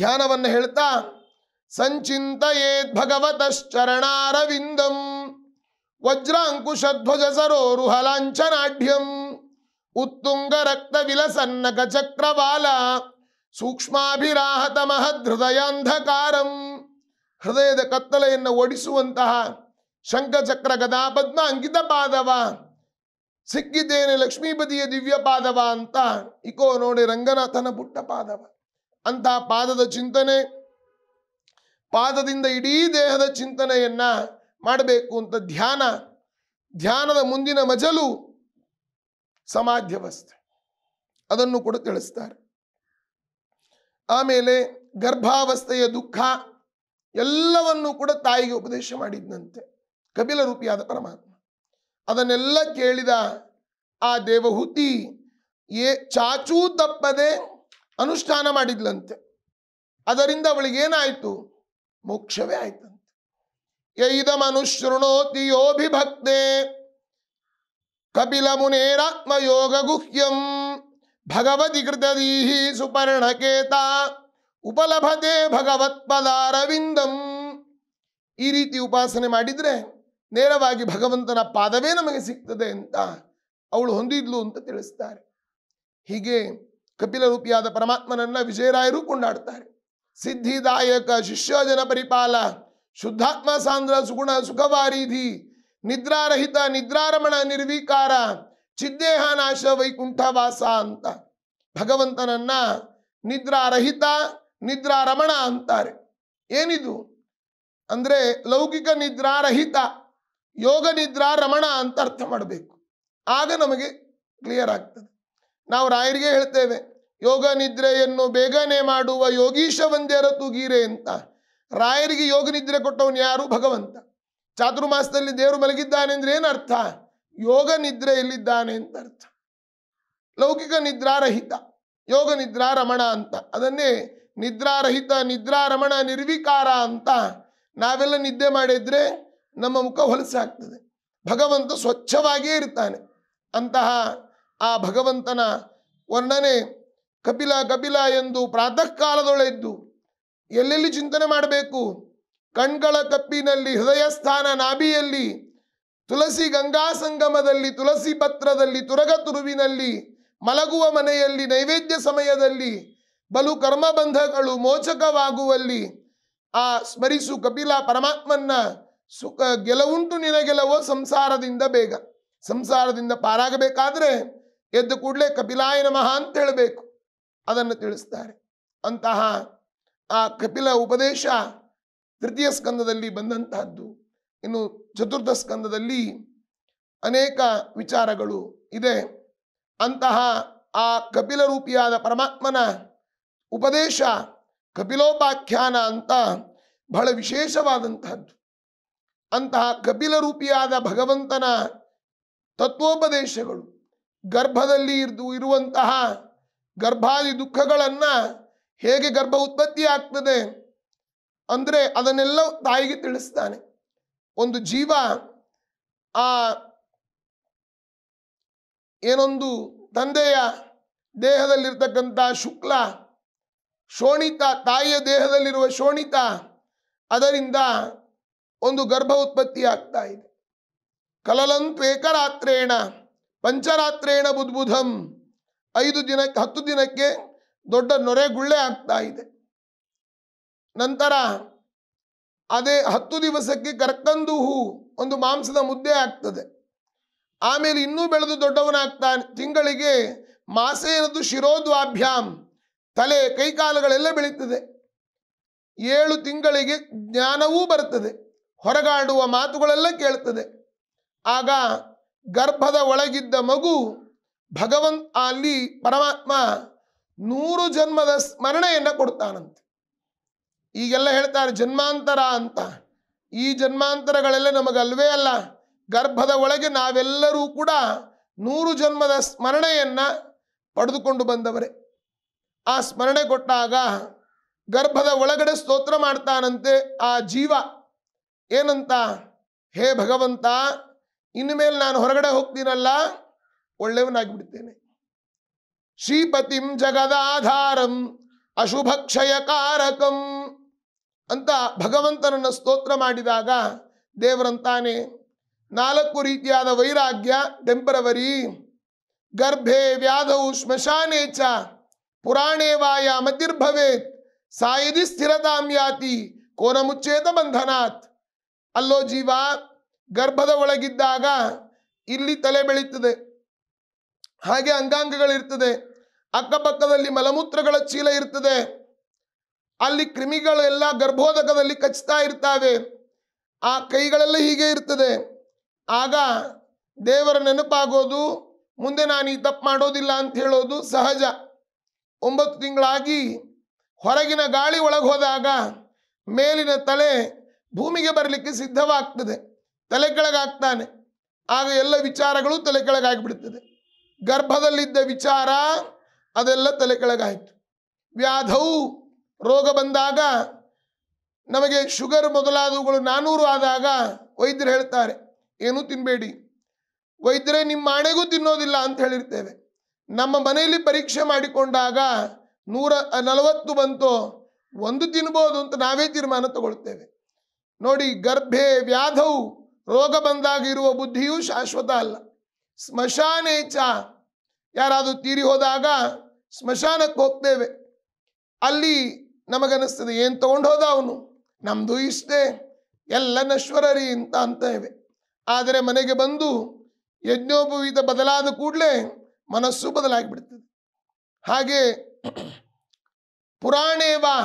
ಧ್ಯಾನವನ್ನು ಹೇಳ್ತಾ ಸಂಚಿಂತಯೇದ್ ಭಗವತಶ್ಚರಣಾರವಿಂದಂ ವಜ್ರಾಂಕುಶಧ್ವಜ ಸರೋರುಹ ಉತ್ತುಂಗ ರಕ್ತ ವಿಲಸನ್ನಕ ಚಕ್ರವಾಲ ಸೂಕ್ಷ್ಮಾಭಿರಾಹತ ಮಹದೃದಯಾಂಧಕಾರಂ ಹೃದಯದ ಕತ್ತಲೆಯನ್ನು ಓಡಿಸುವಂತಹ ಚಕ್ರ ಗದಾ ಪದ್ಮ ಅಂಕಿತ ಪಾದವ ಸಿಕ್ಕಿದ್ದೇನೆ ಲಕ್ಷ್ಮೀಪತಿಯ ದಿವ್ಯ ಪಾದವ ಅಂತ ಇಕೋ ನೋಡಿ ರಂಗನಾಥನ ಪುಟ್ಟ ಪಾದವ ಅಂತ ಪಾದದ ಚಿಂತನೆ ಪಾದದಿಂದ ಇಡೀ ದೇಹದ ಚಿಂತನೆಯನ್ನ ಮಾಡಬೇಕು ಅಂತ ಧ್ಯಾನ ಧ್ಯಾನದ ಮುಂದಿನ ಮಜಲು ಸಮಾಧ್ಯವಸ್ಥೆ ಅದನ್ನು ಕೂಡ ತಿಳಿಸ್ತಾರೆ ಆಮೇಲೆ ಗರ್ಭಾವಸ್ಥೆಯ ದುಃಖ ಎಲ್ಲವನ್ನು ಕೂಡ ತಾಯಿಗೆ ಉಪದೇಶ ಮಾಡಿದ್ನಂತೆ ಕಪಿಲ ರೂಪಿಯಾದ ಪರಮಾತ್ಮ ಅದನ್ನೆಲ್ಲ ಕೇಳಿದ ಆ ದೇವಹುತಿ ಏ ಚಾಚೂ ತಪ್ಪದೆ ಅನುಷ್ಠಾನ ಮಾಡಿದ್ಲಂತೆ ಅದರಿಂದ ಅವಳಿಗೇನಾಯಿತು ಮೋಕ್ಷವೇ ಆಯ್ತಂತೆ ಯೋ ಯೋಭಿಭಕ್ತೆ ಕಪಿಲ ಮುನೇರಾತ್ಮ ಯೋಗ ಗುಹ್ಯಂ ಭಗವತಿ ಕೃತದೀಹಿ ಸುಪರ್ಣಕೇತ ಉಪಲಭತೆ ಅರವಿಂದಂ ಈ ರೀತಿ ಉಪಾಸನೆ ಮಾಡಿದರೆ ನೇರವಾಗಿ ಭಗವಂತನ ಪಾದವೇ ನಮಗೆ ಸಿಗ್ತದೆ ಅಂತ ಅವಳು ಹೊಂದಿದ್ಲು ಅಂತ ತಿಳಿಸ್ತಾರೆ ಹೀಗೆ ಕಪಿಲ ರೂಪಿಯಾದ ಪರಮಾತ್ಮನನ್ನ ವಿಜಯರಾಯರು ಕೊಂಡಾಡ್ತಾರೆ ಸಿದ್ಧಿದಾಯಕ ಶಿಷ್ಯೋಜನ ಪರಿಪಾಲ ಶುದ್ಧಾತ್ಮ ಸಾಂದ್ರ ಸುಗುಣ ಸುಖವಾರಿಧಿ ನಿದ್ರಾರಹಿತ ನಿದ್ರಾರಮಣ ನಿರ್ವಿಕಾರ ಚಿದ್ದೇಹ ನಾಶ ವೈಕುಂಠವಾಸ ಅಂತ ಭಗವಂತನನ್ನ ನಿದ್ರಾರಹಿತ ನಿದ್ರಾರಮಣ ಅಂತಾರೆ ಏನಿದು ಅಂದ್ರೆ ಲೌಕಿಕ ನಿದ್ರಾರಹಿತ ಯೋಗ ನಿದ್ರಾ ರಮಣ ಅಂತ ಅರ್ಥ ಮಾಡಬೇಕು ಆಗ ನಮಗೆ ಕ್ಲಿಯರ್ ಆಗ್ತದೆ ನಾವು ರಾಯರಿಗೆ ಹೇಳ್ತೇವೆ ಯೋಗ ನಿದ್ರೆಯನ್ನು ಬೇಗನೆ ಮಾಡುವ ಯೋಗೀಶ ವಂದ್ಯರ ತುಗೀರೆ ಅಂತ ರಾಯರಿಗೆ ಯೋಗ ನಿದ್ರೆ ಕೊಟ್ಟವನು ಯಾರು ಭಗವಂತ ಚಾತುರ್ಮಾಸದಲ್ಲಿ ದೇವರು ಮಲಗಿದ್ದಾನೆ ಅಂದ್ರೆ ಏನು ಅರ್ಥ ಯೋಗ ನಿದ್ರೆಯಲ್ಲಿದ್ದಾನೆ ಅಂತ ಅರ್ಥ ಲೌಕಿಕ ನಿದ್ರಾರಹಿತ ಯೋಗ ನಿದ್ರಾ ರಮಣ ಅಂತ ಅದನ್ನೇ ನಿದ್ರಾರಹಿತ ರಮಣ ನಿರ್ವಿಕಾರ ಅಂತ ನಾವೆಲ್ಲ ನಿದ್ದೆ ಮಾಡಿದ್ರೆ ನಮ್ಮ ಮುಖ ಹೊಲಸಾಗ್ತದೆ ಭಗವಂತ ಸ್ವಚ್ಛವಾಗಿಯೇ ಇರ್ತಾನೆ ಅಂತಹ ಆ ಭಗವಂತನ ವರ್ಣನೆ ಕಪಿಲ ಕಪಿಲ ಎಂದು ಪ್ರಾತಃ ಕಾಲದೊಳೆದ್ದು ಎಲ್ಲೆಲ್ಲಿ ಚಿಂತನೆ ಮಾಡಬೇಕು ಕಣ್ಗಳ ಕಪ್ಪಿನಲ್ಲಿ ಹೃದಯ ಸ್ಥಾನ ನಾಭಿಯಲ್ಲಿ ತುಳಸಿ ಗಂಗಾ ಸಂಗಮದಲ್ಲಿ ತುಳಸಿ ಪತ್ರದಲ್ಲಿ ತುರಗ ತುರುವಿನಲ್ಲಿ ಮಲಗುವ ಮನೆಯಲ್ಲಿ ನೈವೇದ್ಯ ಸಮಯದಲ್ಲಿ ಬಲು ಕರ್ಮಬಂಧಗಳು ಮೋಚಕವಾಗುವಲ್ಲಿ ಆ ಸ್ಮರಿಸು ಕಪಿಲ ಪರಮಾತ್ಮನ್ನ ಸುಖ ಗೆಲವುಂಟು ನಿನಗೆಲವೋ ಸಂಸಾರದಿಂದ ಬೇಗ ಸಂಸಾರದಿಂದ ಪಾರಾಗಬೇಕಾದ್ರೆ ಎದ್ದು ಕೂಡಲೇ ಕಪಿಲಾಯನ ನಮಃ ಅಂತ ಹೇಳಬೇಕು ಅದನ್ನು ತಿಳಿಸ್ತಾರೆ ಅಂತಹ ಆ ಕಪಿಲ ಉಪದೇಶ ತೃತೀಯ ಸ್ಕಂದದಲ್ಲಿ ಬಂದಂತಹದ್ದು ಇನ್ನು ಚತುರ್ಥ ಸ್ಕಂದದಲ್ಲಿ ಅನೇಕ ವಿಚಾರಗಳು ಇದೆ ಅಂತಹ ಆ ಕಪಿಲ ರೂಪಿಯಾದ ಪರಮಾತ್ಮನ ಉಪದೇಶ ಕಪಿಲೋಪಾಖ್ಯಾನ ಅಂತ ಬಹಳ ವಿಶೇಷವಾದಂತಹದ್ದು ಅಂತಹ ಕಪಿಲ ರೂಪಿಯಾದ ಭಗವಂತನ ತತ್ವೋಪದೇಶಗಳು ಗರ್ಭದಲ್ಲಿ ಇರ್ದು ಇರುವಂತಹ ಗರ್ಭಾದಿ ದುಃಖಗಳನ್ನು ಹೇಗೆ ಗರ್ಭ ಉತ್ಪತ್ತಿ ಆಗ್ತದೆ ಅಂದರೆ ಅದನ್ನೆಲ್ಲ ತಾಯಿಗೆ ತಿಳಿಸ್ತಾನೆ ಒಂದು ಜೀವ ಆ ಏನೊಂದು ತಂದೆಯ ದೇಹದಲ್ಲಿರ್ತಕ್ಕಂಥ ಶುಕ್ಲ ಶೋಣಿತ ತಾಯಿಯ ದೇಹದಲ್ಲಿರುವ ಶೋಣಿತ ಅದರಿಂದ ಒಂದು ಗರ್ಭ ಉತ್ಪತ್ತಿ ಆಗ್ತಾ ಇದೆ ಏಕರಾತ್ರೇಣ ಪಂಚರಾತ್ರೇಣ ಬುದ್ಬುಧಂ ಐದು ದಿನಕ್ಕೆ ಹತ್ತು ದಿನಕ್ಕೆ ದೊಡ್ಡ ನೊರೆ ಗುಳ್ಳೆ ಆಗ್ತಾ ಇದೆ ನಂತರ ಅದೇ ಹತ್ತು ದಿವಸಕ್ಕೆ ಕರ್ಕಂದು ಹೂ ಒಂದು ಮಾಂಸದ ಮುದ್ದೆ ಆಗ್ತದೆ ಆಮೇಲೆ ಇನ್ನೂ ಬೆಳೆದು ದೊಡ್ಡವನಾಗ್ತಾನೆ ತಿಂಗಳಿಗೆ ಮಾಸೇನದು ಶಿರೋದ್ವಾಭ್ಯಾಮ್ ತಲೆ ಕೈಕಾಲುಗಳೆಲ್ಲ ಬೆಳೀತದೆ ಏಳು ತಿಂಗಳಿಗೆ ಜ್ಞಾನವೂ ಬರ್ತದೆ ಹೊರಗಾಡುವ ಮಾತುಗಳೆಲ್ಲ ಕೇಳ್ತದೆ ಆಗ ಗರ್ಭದ ಒಳಗಿದ್ದ ಮಗು ಭಗವಂತ ಅಲ್ಲಿ ಪರಮಾತ್ಮ ನೂರು ಜನ್ಮದ ಸ್ಮರಣೆಯನ್ನು ಕೊಡ್ತಾನಂತೆ ಈಗೆಲ್ಲ ಹೇಳ್ತಾರೆ ಜನ್ಮಾಂತರ ಅಂತ ಈ ಜನ್ಮಾಂತರಗಳೆಲ್ಲ ನಮಗಲ್ವೇ ಅಲ್ಲ ಗರ್ಭದ ಒಳಗೆ ನಾವೆಲ್ಲರೂ ಕೂಡ ನೂರು ಜನ್ಮದ ಸ್ಮರಣೆಯನ್ನು ಪಡೆದುಕೊಂಡು ಬಂದವರೇ ಆ ಸ್ಮರಣೆ ಕೊಟ್ಟಾಗ ಗರ್ಭದ ಒಳಗಡೆ ಸ್ತೋತ್ರ ಮಾಡ್ತಾನಂತೆ ಆ ಜೀವ ಏನಂತ ಹೇ ಭಗವಂತ ಇನ್ಮೇಲೆ ನಾನು ಹೊರಗಡೆ ಹೋಗ್ತೀನಲ್ಲ ಒಳ್ಳೆಯವನಾಗಿಬಿಡ್ತೇನೆ ಶ್ರೀಪತಿಂ ಜಗದಾಧಾರಂ ಅಶುಭಕ್ಷಯಕಾರಕಂ ಅಂತ ಭಗವಂತನನ್ನು ಸ್ತೋತ್ರ ಮಾಡಿದಾಗ ದೇವರಂತಾನೆ ನಾಲ್ಕು ರೀತಿಯಾದ ವೈರಾಗ್ಯ ಡೆಂಪರವರಿ ಗರ್ಭೆ ವ್ಯಾಧವು ಶ್ಮಶಾನೇ ಚ ಪುರಾಣೇ ವಾಯ ಮತಿರ್ಭವೇತ್ ಸಾಯದಿ ಸ್ಥಿರತಾಂ ಯಾತಿ ಕೋನ ಮುಚ್ಚೇತ ಬಂಧನಾತ್ ಅಲ್ಲೋ ಜೀವ ಗರ್ಭದ ಒಳಗಿದ್ದಾಗ ಇಲ್ಲಿ ತಲೆ ಬೆಳೀತದೆ ಹಾಗೆ ಅಂಗಾಂಗಗಳಿರ್ತದೆ ಅಕ್ಕಪಕ್ಕದಲ್ಲಿ ಮಲಮೂತ್ರಗಳ ಚೀಲ ಇರ್ತದೆ ಅಲ್ಲಿ ಕ್ರಿಮಿಗಳೆಲ್ಲ ಗರ್ಭೋದಕದಲ್ಲಿ ಕಚ್ತಾ ಇರ್ತಾವೆ ಆ ಕೈಗಳೆಲ್ಲ ಹೀಗೆ ಇರ್ತದೆ ಆಗ ದೇವರ ನೆನಪಾಗೋದು ಮುಂದೆ ನಾನು ಈ ತಪ್ಪು ಮಾಡೋದಿಲ್ಲ ಅಂತ ಹೇಳೋದು ಸಹಜ ಒಂಬತ್ತು ತಿಂಗಳಾಗಿ ಹೊರಗಿನ ಗಾಳಿ ಒಳಗೆ ಹೋದಾಗ ಮೇಲಿನ ತಲೆ ಭೂಮಿಗೆ ಬರಲಿಕ್ಕೆ ಸಿದ್ಧವಾಗ್ತದೆ ತಲೆ ಕೆಳಗಾಗ್ತಾನೆ ಆಗ ಎಲ್ಲ ವಿಚಾರಗಳು ತಲೆ ಕೆಳಗಾಗಿಬಿಡ್ತದೆ ಗರ್ಭದಲ್ಲಿದ್ದ ವಿಚಾರ ಅದೆಲ್ಲ ತಲೆ ಕೆಳಗಾಯಿತು ವ್ಯಾಧವು ರೋಗ ಬಂದಾಗ ನಮಗೆ ಶುಗರ್ ಮೊದಲಾದವುಗಳು ನಾನೂರು ಆದಾಗ ವೈದ್ಯರು ಹೇಳ್ತಾರೆ ಏನೂ ತಿನ್ನಬೇಡಿ ವೈದ್ಯರೇ ನಿಮ್ಮ ಆಣೆಗೂ ತಿನ್ನೋದಿಲ್ಲ ಅಂತ ಹೇಳಿರ್ತೇವೆ ನಮ್ಮ ಮನೆಯಲ್ಲಿ ಪರೀಕ್ಷೆ ಮಾಡಿಕೊಂಡಾಗ ನೂರ ನಲವತ್ತು ಬಂತು ಒಂದು ತಿನ್ಬೋದು ಅಂತ ನಾವೇ ತೀರ್ಮಾನ ತಗೊಳ್ತೇವೆ ನೋಡಿ ಗರ್ಭೆ ವ್ಯಾಧವು ರೋಗ ಬಂದಾಗಿರುವ ಇರುವ ಬುದ್ಧಿಯೂ ಶಾಶ್ವತ ಅಲ್ಲ ಸ್ಮಶಾನೇಚ ಯಾರಾದರೂ ತೀರಿ ಹೋದಾಗ ಸ್ಮಶಾನಕ್ಕೆ ಹೋಗ್ತೇವೆ ಅಲ್ಲಿ ನಮಗನ್ನಿಸ್ತದೆ ಏನು ತಗೊಂಡು ಹೋದ ಅವನು ನಮ್ಮದು ಇಷ್ಟೇ ಎಲ್ಲ ನಶ್ವರರಿ ಅಂತ ಇವೆ ಆದರೆ ಮನೆಗೆ ಬಂದು ಯಜ್ಞೋಪವೀತ ಬದಲಾದ ಕೂಡಲೇ ಮನಸ್ಸು ಬದಲಾಗಿಬಿಡ್ತದೆ ಹಾಗೆ ಪುರಾಣೇವಾ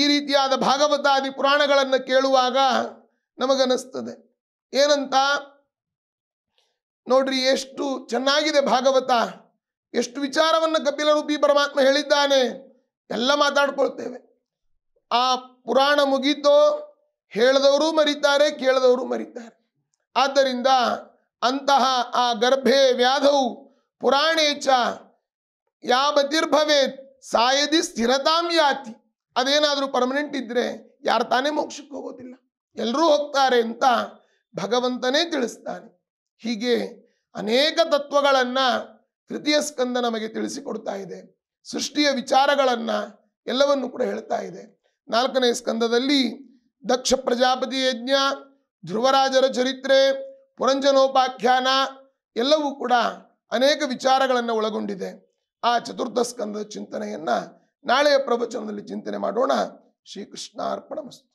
ಈ ರೀತಿಯಾದ ಭಾಗವತಾದಿ ಪುರಾಣಗಳನ್ನು ಕೇಳುವಾಗ ನಮಗನ್ನಿಸ್ತದೆ ಏನಂತ ನೋಡ್ರಿ ಎಷ್ಟು ಚೆನ್ನಾಗಿದೆ ಭಾಗವತ ಎಷ್ಟು ವಿಚಾರವನ್ನು ಕಪಿಲರೂಪಿ ಪರಮಾತ್ಮ ಹೇಳಿದ್ದಾನೆ ಎಲ್ಲ ಮಾತಾಡ್ಕೊಳ್ತೇವೆ ಆ ಪುರಾಣ ಮುಗೀತೋ ಹೇಳಿದವರು ಮರೀತಾರೆ ಕೇಳದವರು ಮರೀತಾರೆ ಆದ್ದರಿಂದ ಅಂತಹ ಆ ಗರ್ಭೆ ವ್ಯಾಧವು ಪುರಾಣೇಚ ಯಾವತಿರ್ಭವೇತ್ ಸಾಯದಿ ಸ್ಥಿರತಾಂ ಯಾತಿ ಅದೇನಾದರೂ ಪರ್ಮನೆಂಟ್ ಇದ್ದರೆ ಯಾರು ತಾನೇ ಮೋಕ್ಷಕ್ಕೆ ಹೋಗೋದಿಲ್ಲ ಎಲ್ಲರೂ ಹೋಗ್ತಾರೆ ಅಂತ ಭಗವಂತನೇ ತಿಳಿಸ್ತಾನೆ ಹೀಗೆ ಅನೇಕ ತತ್ವಗಳನ್ನು ತೃತೀಯ ಸ್ಕಂದ ನಮಗೆ ತಿಳಿಸಿಕೊಡ್ತಾ ಇದೆ ಸೃಷ್ಟಿಯ ವಿಚಾರಗಳನ್ನು ಎಲ್ಲವನ್ನು ಕೂಡ ಹೇಳ್ತಾ ಇದೆ ನಾಲ್ಕನೇ ಸ್ಕಂದದಲ್ಲಿ ದಕ್ಷ ಪ್ರಜಾಪತಿ ಯಜ್ಞ ಧ್ರುವರಾಜರ ಚರಿತ್ರೆ ಪುರಂಜನೋಪಾಖ್ಯಾನ ಎಲ್ಲವೂ ಕೂಡ ಅನೇಕ ವಿಚಾರಗಳನ್ನು ಒಳಗೊಂಡಿದೆ ಆ ಚತುರ್ಥ ಸ್ಕಂದದ ಚಿಂತನೆಯನ್ನು ನಾಳೆಯ ಪ್ರವಚನದಲ್ಲಿ ಚಿಂತನೆ ಮಾಡೋಣ ಅರ್ಪಣ ಮಸ್ತು